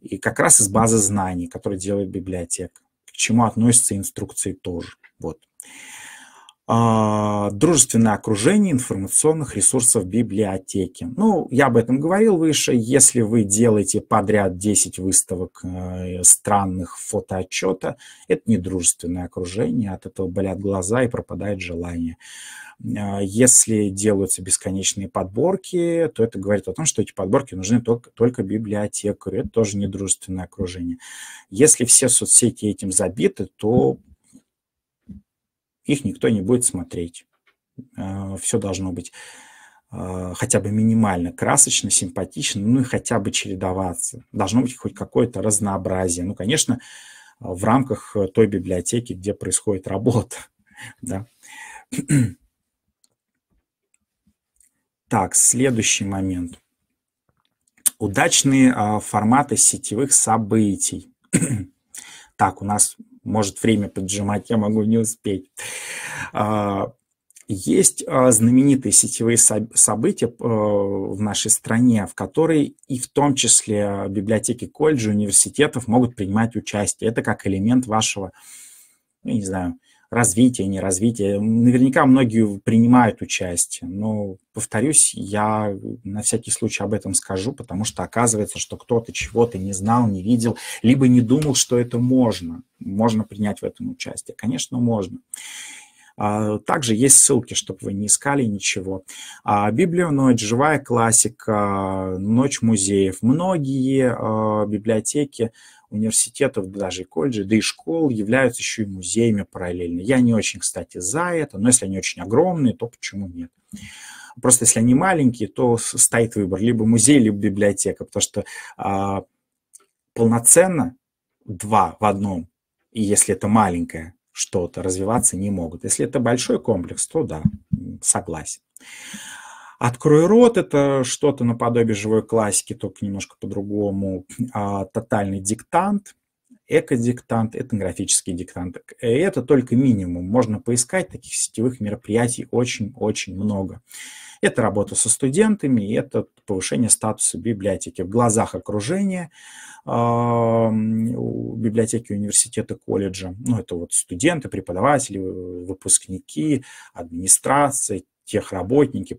И как раз из базы знаний, которую делает библиотека, к чему относятся инструкции тоже. Вот. А, дружественное окружение информационных ресурсов библиотеки. Ну, я об этом говорил выше. Если вы делаете подряд 10 выставок э, странных фотоотчета, это не дружественное окружение, от этого болят глаза и пропадает желание. Э, если делаются бесконечные подборки, то это говорит о том, что эти подборки нужны только, только библиотекарю. Это тоже недружественное окружение. Если все соцсети этим забиты, то их никто не будет смотреть. А, Все должно быть а, хотя бы минимально красочно, симпатично, ну и хотя бы чередоваться. Должно быть хоть какое-то разнообразие. Ну, конечно, в рамках той библиотеки, где происходит работа. Да. Так, следующий момент. Удачные а, форматы сетевых событий. Так, у нас может время поджимать, я могу не успеть. А, есть а, знаменитые сетевые события э, в нашей стране, в которые и в том числе библиотеки колледжей, университетов могут принимать участие. Это как элемент вашего, я ну, не знаю, развитие, не развитие. Наверняка многие принимают участие, но, повторюсь, я на всякий случай об этом скажу, потому что оказывается, что кто-то чего-то не знал, не видел, либо не думал, что это можно, можно принять в этом участие. Конечно, можно. А, также есть ссылки, чтобы вы не искали ничего. А, Библия ночь живая классика, ночь музеев. Многие а, библиотеки университетов, даже и колледжей, да и школ являются еще и музеями параллельно. Я не очень, кстати, за это, но если они очень огромные, то почему нет? Просто если они маленькие, то стоит выбор либо музей, либо библиотека, потому что а, полноценно два в одном, и если это маленькое что-то, развиваться не могут. Если это большой комплекс, то да, согласен. Открой рот это что-то наподобие живой классики, только немножко по-другому. А, тотальный диктант, экодиктант, этнографический диктант. И это только минимум. Можно поискать таких сетевых мероприятий очень-очень много. Это работа со студентами, это повышение статуса библиотеки в глазах окружения а, библиотеки университета, колледжа. Ну, это вот студенты, преподаватели, выпускники, администрация, техработники,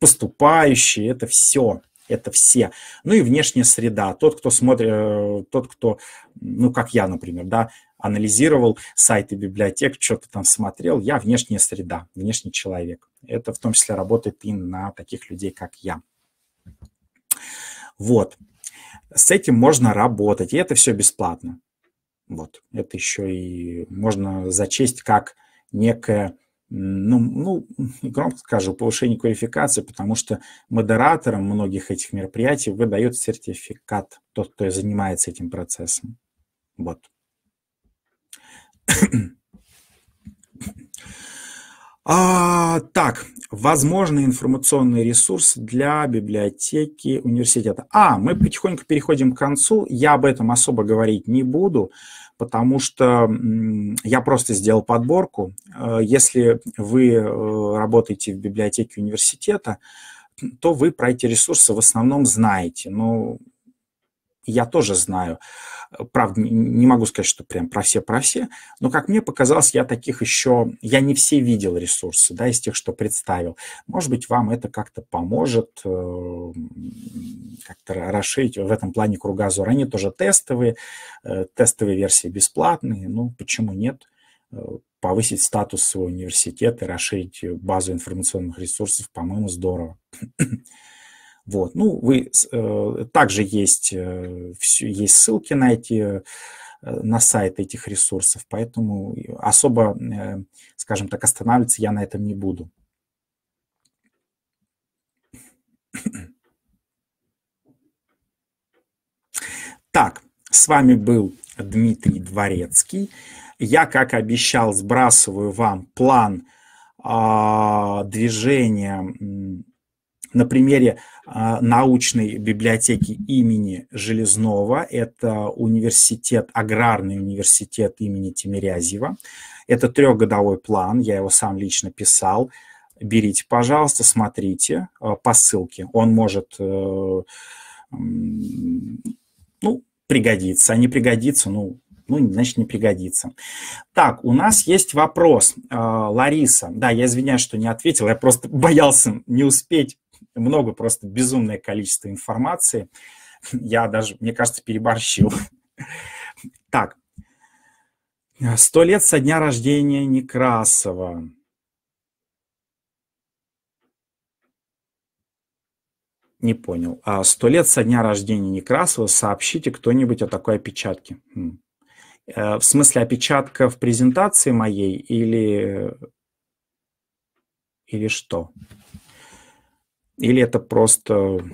поступающие, это все, это все. Ну и внешняя среда, тот, кто смотрит, э, тот, кто, ну как я, например, да, анализировал сайты библиотек, что-то там смотрел, я внешняя среда, внешний человек. Это в том числе работает и на таких людей, как я. Вот. С этим можно работать, и это все бесплатно. Вот. Это еще и можно зачесть как некое ну, ну, громко скажу, повышение квалификации, потому что модераторам многих этих мероприятий выдает сертификат тот, кто занимается этим процессом. Вот. А, так, возможные информационные ресурсы для библиотеки университета. А, мы потихоньку переходим к концу. Я об этом особо говорить не буду потому что я просто сделал подборку. Э, если вы э, работаете в библиотеке университета, то вы про эти ресурсы в основном знаете. Но ну, я тоже знаю. Э, правда, не могу сказать, что прям про все, про все, но, как мне показалось, я таких еще, я не все видел ресурсы, да, из тех, что представил. Может быть, вам это как-то поможет, э, как-то расширить в этом плане кругозор. Они тоже тестовые, э, тестовые версии бесплатные, ну, почему нет? Повысить статус своего университета, расширить базу информационных ресурсов, по-моему, здорово. Вот. Ну, вы э, также есть, э, все есть ссылки на эти э, на сайт этих ресурсов, поэтому особо, скажем так, останавливаться я на этом не буду. Так, с вами был Дмитрий Дворецкий. Я, как обещал, сбрасываю вам план э, движения на примере а, научной библиотеки имени Железнова, это университет, аграрный университет имени Тимирязева. Это трехгодовой план, я его сам лично писал. Берите, пожалуйста, смотрите а, по ссылке. Он может э, ну, пригодиться, а не пригодится, ну, ну, значит, не пригодится. Так, у нас есть вопрос. А, Лариса, да, я извиняюсь, что не ответил, я просто боялся не успеть много просто безумное количество информации. Я даже, мне кажется, переборщил. Так, сто лет со дня рождения Некрасова. Не понял. А сто лет со дня рождения Некрасова сообщите кто-нибудь о такой опечатке. Хм. Э, в смысле, опечатка в презентации моей или, э, или что? Или это просто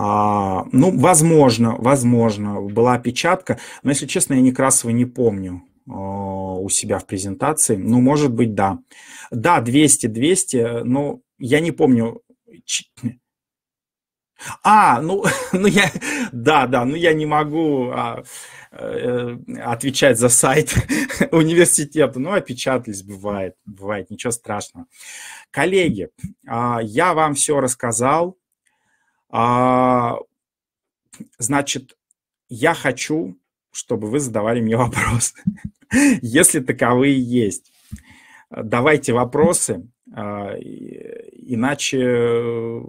А, ну, возможно, возможно, была опечатка, но, если честно, я Некрасова не помню а, у себя в презентации. Ну, может быть, да. Да, 200, 200, но я не помню, а, ну, ну я, да, да, ну я не могу а, э, отвечать за сайт университета, но ну, опечатались, а бывает, бывает, ничего страшного. Коллеги, а, я вам все рассказал. А, значит, я хочу, чтобы вы задавали мне вопросы, если таковые есть. Давайте вопросы, а, иначе э,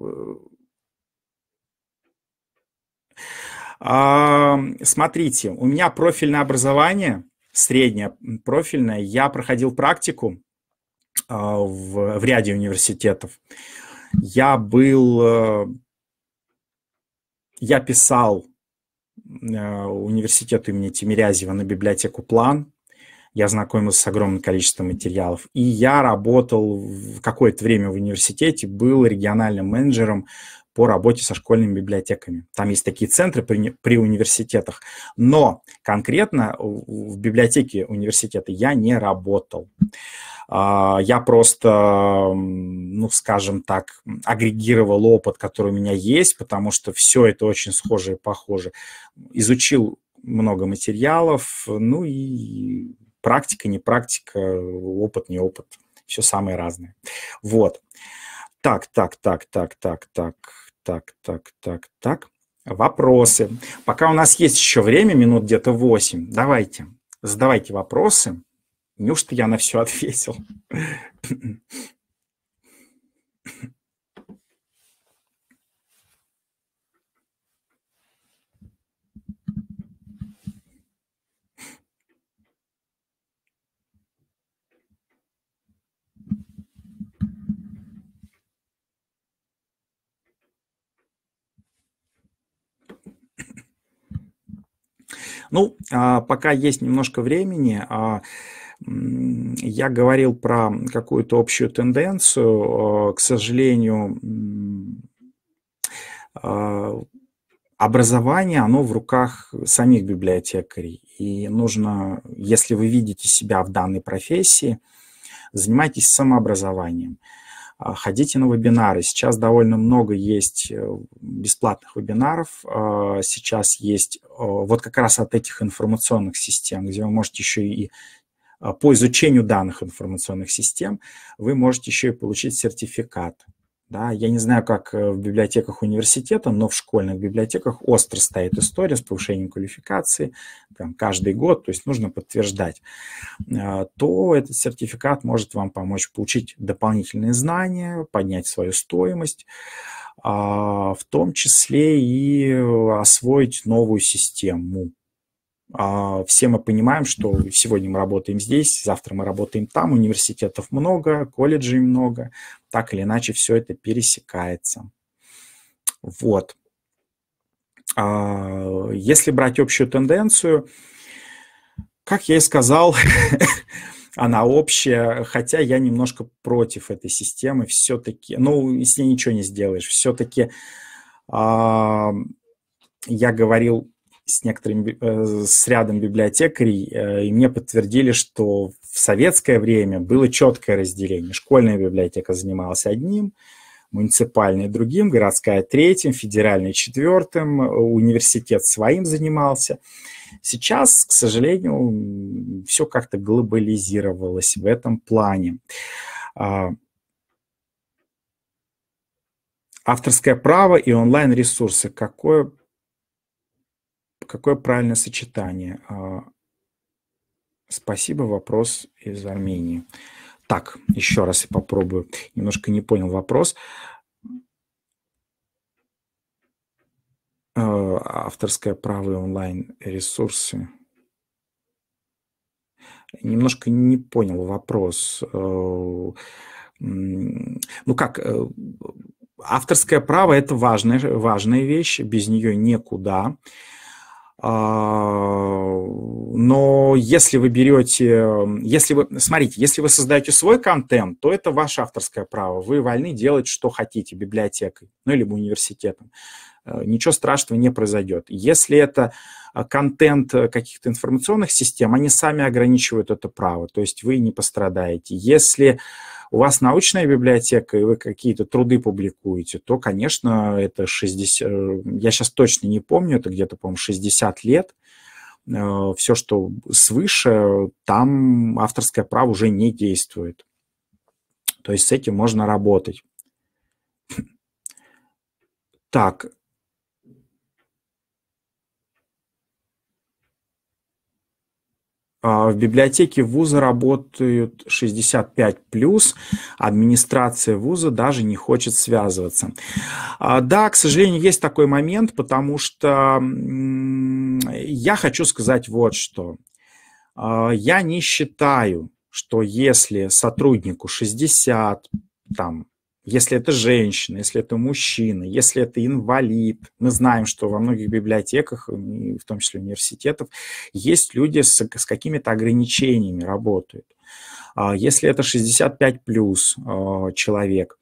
Смотрите, у меня профильное образование, среднее профильное. Я проходил практику а, в, в ряде университетов. Я был... Э, я писал э, университет имени Тимирязева на библиотеку «План», я знакомился с огромным количеством материалов. И я работал в какое-то время в университете, был региональным менеджером по работе со школьными библиотеками. Там есть такие центры при, при университетах, но конкретно в библиотеке университета я не работал. А, я просто, ну, скажем так, агрегировал опыт, который у меня есть, потому что все это очень схоже и похоже. Изучил много материалов, ну и практика, не практика, опыт, не опыт. Все самое разное. Вот. Так, так, так, так, так, так так, так, так, так. Вопросы. Пока у нас есть еще время, минут где-то 8, давайте, задавайте вопросы. Неужто я на все ответил? Ну, а, пока есть немножко времени, а, я говорил про какую-то общую тенденцию. А, к сожалению, образование, оно в руках самих библиотекарей. И нужно, если вы видите себя в данной профессии, занимайтесь самообразованием. А, ходите на вебинары. Сейчас довольно много есть э, бесплатных вебинаров. А, сейчас есть э, вот как раз от этих информационных систем, где вы можете еще и а, по изучению данных информационных систем, вы можете еще и получить сертификат да, я не знаю, как э, в библиотеках университета, но в школьных библиотеках остро стоит история с повышением квалификации там, каждый год, то есть нужно подтверждать, а, то этот сертификат может вам помочь получить дополнительные знания, поднять свою стоимость, а, в том числе и э, освоить новую систему. А, все мы понимаем, что сегодня мы работаем здесь, завтра мы работаем там, университетов много, колледжей много, так или иначе все это пересекается. Вот. А, если брать общую тенденцию, как я и сказал, она общая, хотя я немножко против этой системы все-таки, ну, с ней ничего не сделаешь, все-таки а, я говорил с некоторыми, э, с рядом библиотекарей, э, и мне подтвердили, что в советское время было четкое разделение. Школьная библиотека занималась одним, муниципальная другим, городская третьим, федеральная четвертым, университет своим занимался. Сейчас, к сожалению, все как-то глобализировалось в этом плане. А, авторское право и онлайн-ресурсы. Какое какое правильное сочетание? А, спасибо, вопрос из Армении. Так, еще раз я попробую. Немножко не понял вопрос. А, авторское право и онлайн-ресурсы. Немножко не понял вопрос. А, ну как, э, авторское право – это важная, важная вещь, без нее никуда. А, но если вы берете, если вы, смотрите, если вы создаете свой контент, то это ваше авторское право. Вы вольны делать, что хотите, библиотекой, ну, либо университетом. Э, ничего страшного не произойдет. Если это а, контент э, каких-то информационных систем, они сами ограничивают это право, то есть вы не пострадаете. Если у вас научная библиотека, и вы какие-то труды публикуете, то, конечно, это 60... Э, я сейчас точно не помню, это где-то, по-моему, 60 лет. Э, Все, что свыше, там авторское право уже не действует. То есть с этим можно работать. Так, А, в библиотеке вуза работают 65+, плюс, администрация вуза даже не хочет связываться. А, да, к сожалению, есть такой момент, потому что я хочу сказать вот что. А, я не считаю, что если сотруднику 60, там, если это женщина, если это мужчина, если это инвалид. Мы знаем, что во многих библиотеках, в том числе университетов, есть люди с, с какими-то ограничениями работают. А если это 65 плюс а, человек,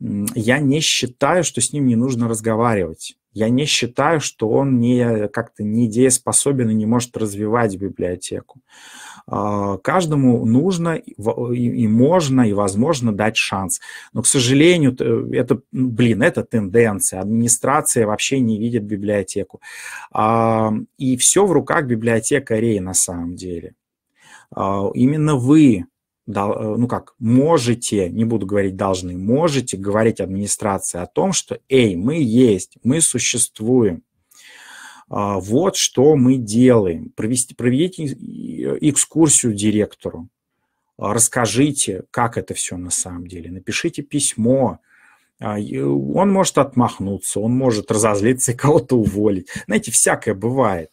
я не считаю, что с ним не нужно разговаривать. Я не считаю, что он не как-то недееспособен и не может развивать библиотеку. А, каждому нужно и можно, и возможно дать шанс. Но, к сожалению, э, это, блин, это тенденция. Администрация вообще не видит библиотеку. А, и все в руках библиотекарей на самом деле. А, именно вы Э, ну как, можете, не буду говорить должны, можете говорить администрации о том, что, эй, мы есть, мы существуем, а, вот что мы делаем, провести, проведите экскурсию директору, а, расскажите, как это все на самом деле, напишите письмо, а, он может отмахнуться, он может разозлиться и кого-то уволить. Знаете, всякое бывает.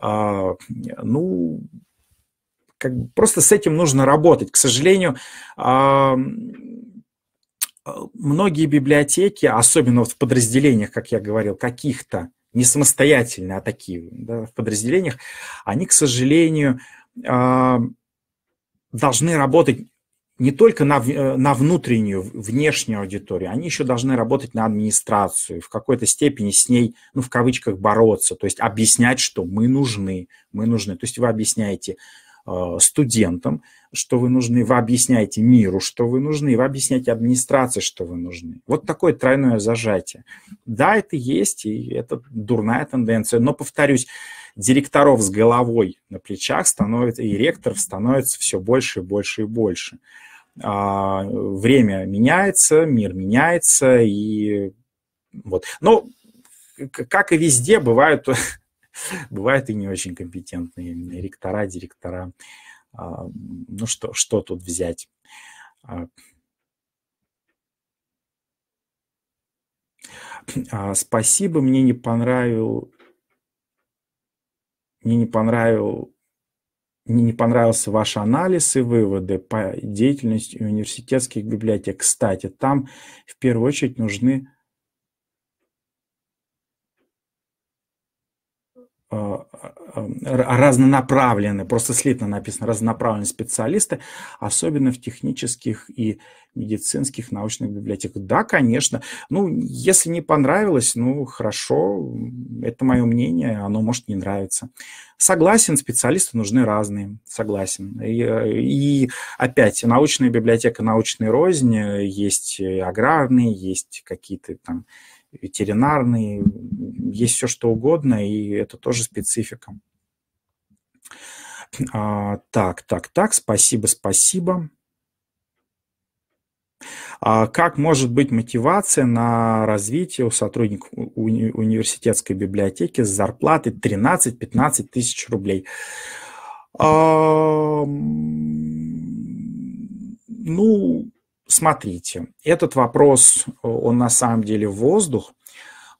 Ну, как бы просто с этим нужно работать. К сожалению, многие библиотеки, особенно вот в подразделениях, как я говорил, каких-то, не самостоятельно, а такие да, в подразделениях, они, к сожалению, должны работать не только на, э, на внутреннюю, внешнюю аудиторию, они еще должны работать на администрацию, в какой-то степени с ней, ну, в кавычках, бороться, то есть объяснять, что мы нужны, мы нужны. То есть вы объясняете, Э, студентам, что вы нужны, вы объясняете миру, что вы нужны, вы объясняете администрации, что вы нужны. Вот такое тройное зажатие. Да, это есть, и это дурная тенденция, но, повторюсь, директоров с головой на плечах становится, и ректоров становится все больше и больше и а, больше. Время меняется, мир меняется, и вот. Но как и везде, бывают Бывают и не очень компетентные ректора, директора. А, ну что, что тут взять? А, а, спасибо, мне не понравил... Мне не понравил мне не понравился ваш анализ и выводы по деятельности университетских библиотек. Кстати, там в первую очередь нужны Э, э, э, разнонаправленные, просто слитно написано, разнонаправленные специалисты, особенно в технических и медицинских научных библиотеках. Да, конечно. Ну, если не понравилось, ну, хорошо, это мое мнение, оно может не нравиться. Согласен, специалисты нужны разные, согласен. И, и опять, научная библиотека, научная рознь, есть аграрные, есть какие-то там ветеринарный, есть все что угодно, и это тоже специфика. А, так, так, так, спасибо, спасибо. А как может быть мотивация на развитие у сотрудников уни- университетской библиотеки с зарплатой 13-15 тысяч рублей? А, ну, Смотрите, этот вопрос, э, он на самом деле в воздух,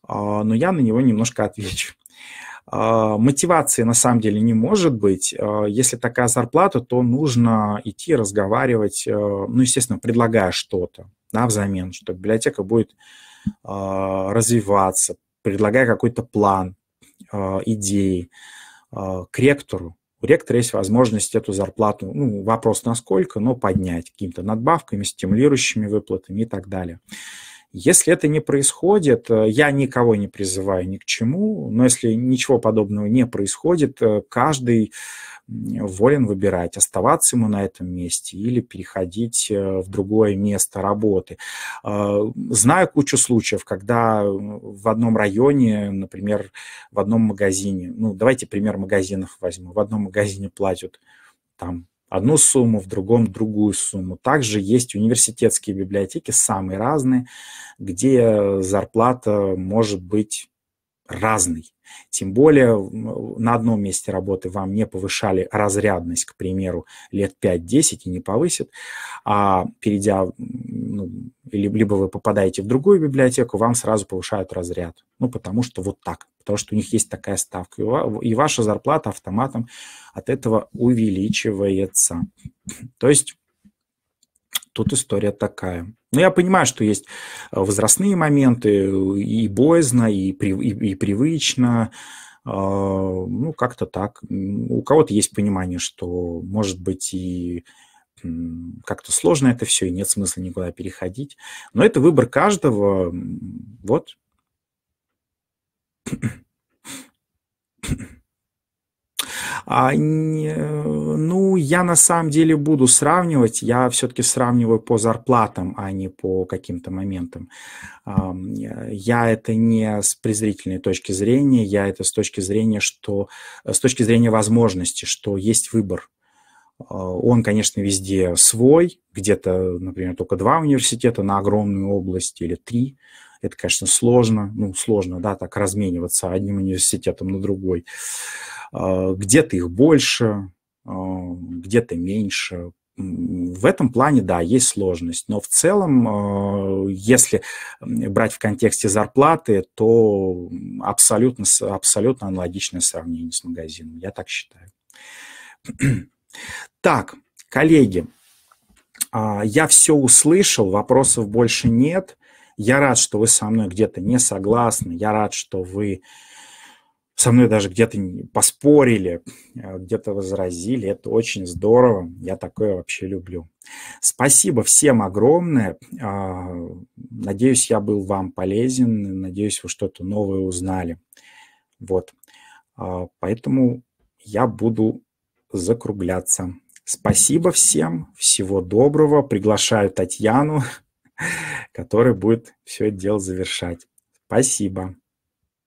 а, но я на него немножко отвечу. А, мотивации на самом деле не может быть. А, если такая зарплата, то нужно идти разговаривать, э, ну, естественно, предлагая что-то да, взамен, что библиотека будет развиваться, предлагая какой-то план, идеи к ректору, у ректора есть возможность эту зарплату, ну, вопрос насколько, но поднять какими-то надбавками, стимулирующими выплатами и так далее. Если это не происходит, э, я никого не призываю ни к чему, но если ничего подобного не происходит, э, каждый волен выбирать, оставаться ему на этом месте или переходить э, в другое место работы. Э, знаю кучу случаев, когда э, в одном районе, например, в одном магазине, ну, давайте пример магазинов возьму, в одном магазине платят там одну сумму, в другом другую сумму. Также есть университетские библиотеки, самые разные, где зарплата может быть разной тем более на одном месте работы вам не повышали разрядность, к примеру, лет 5-10 и не повысят, а перейдя, ну, либо вы попадаете в другую библиотеку, вам сразу повышают разряд. Ну, потому что вот так, потому что у них есть такая ставка. И ваша зарплата автоматом от этого увеличивается. То есть тут история такая. Но ну, я понимаю, что есть э, возрастные моменты, и боязно, и, при, и, и привычно, а, ну, как-то так. У кого-то есть понимание, что, может быть, и как-то сложно это все, и нет смысла никуда переходить. Но это выбор каждого. Вот. А, ну, я на самом деле буду сравнивать. Я все-таки сравниваю по зарплатам, а не по каким-то моментам. Я это не с презрительной точки зрения, я это с точки зрения, что с точки зрения возможности, что есть выбор. А, он, конечно, везде свой, где-то, например, только два университета на огромную область или три, это, конечно, сложно, ну, сложно, да, так размениваться одним университетом на другой. А, где-то их больше, а, где-то меньше. В этом плане, да, есть сложность, но в целом, а, если брать в контексте зарплаты, то абсолютно, абсолютно аналогичное сравнение с магазином, я так считаю. Так, коллеги, я все услышал, вопросов больше нет. Я рад, что вы со мной где-то не согласны, я рад, что вы со мной даже где-то поспорили, э, где-то возразили. Это очень здорово. Я такое вообще люблю. Спасибо всем огромное. А, надеюсь, я был вам полезен. Надеюсь, вы что-то новое узнали. Вот. А, поэтому я буду закругляться. Спасибо всем. Всего доброго. Приглашаю Татьяну который будет все это дело завершать. Спасибо.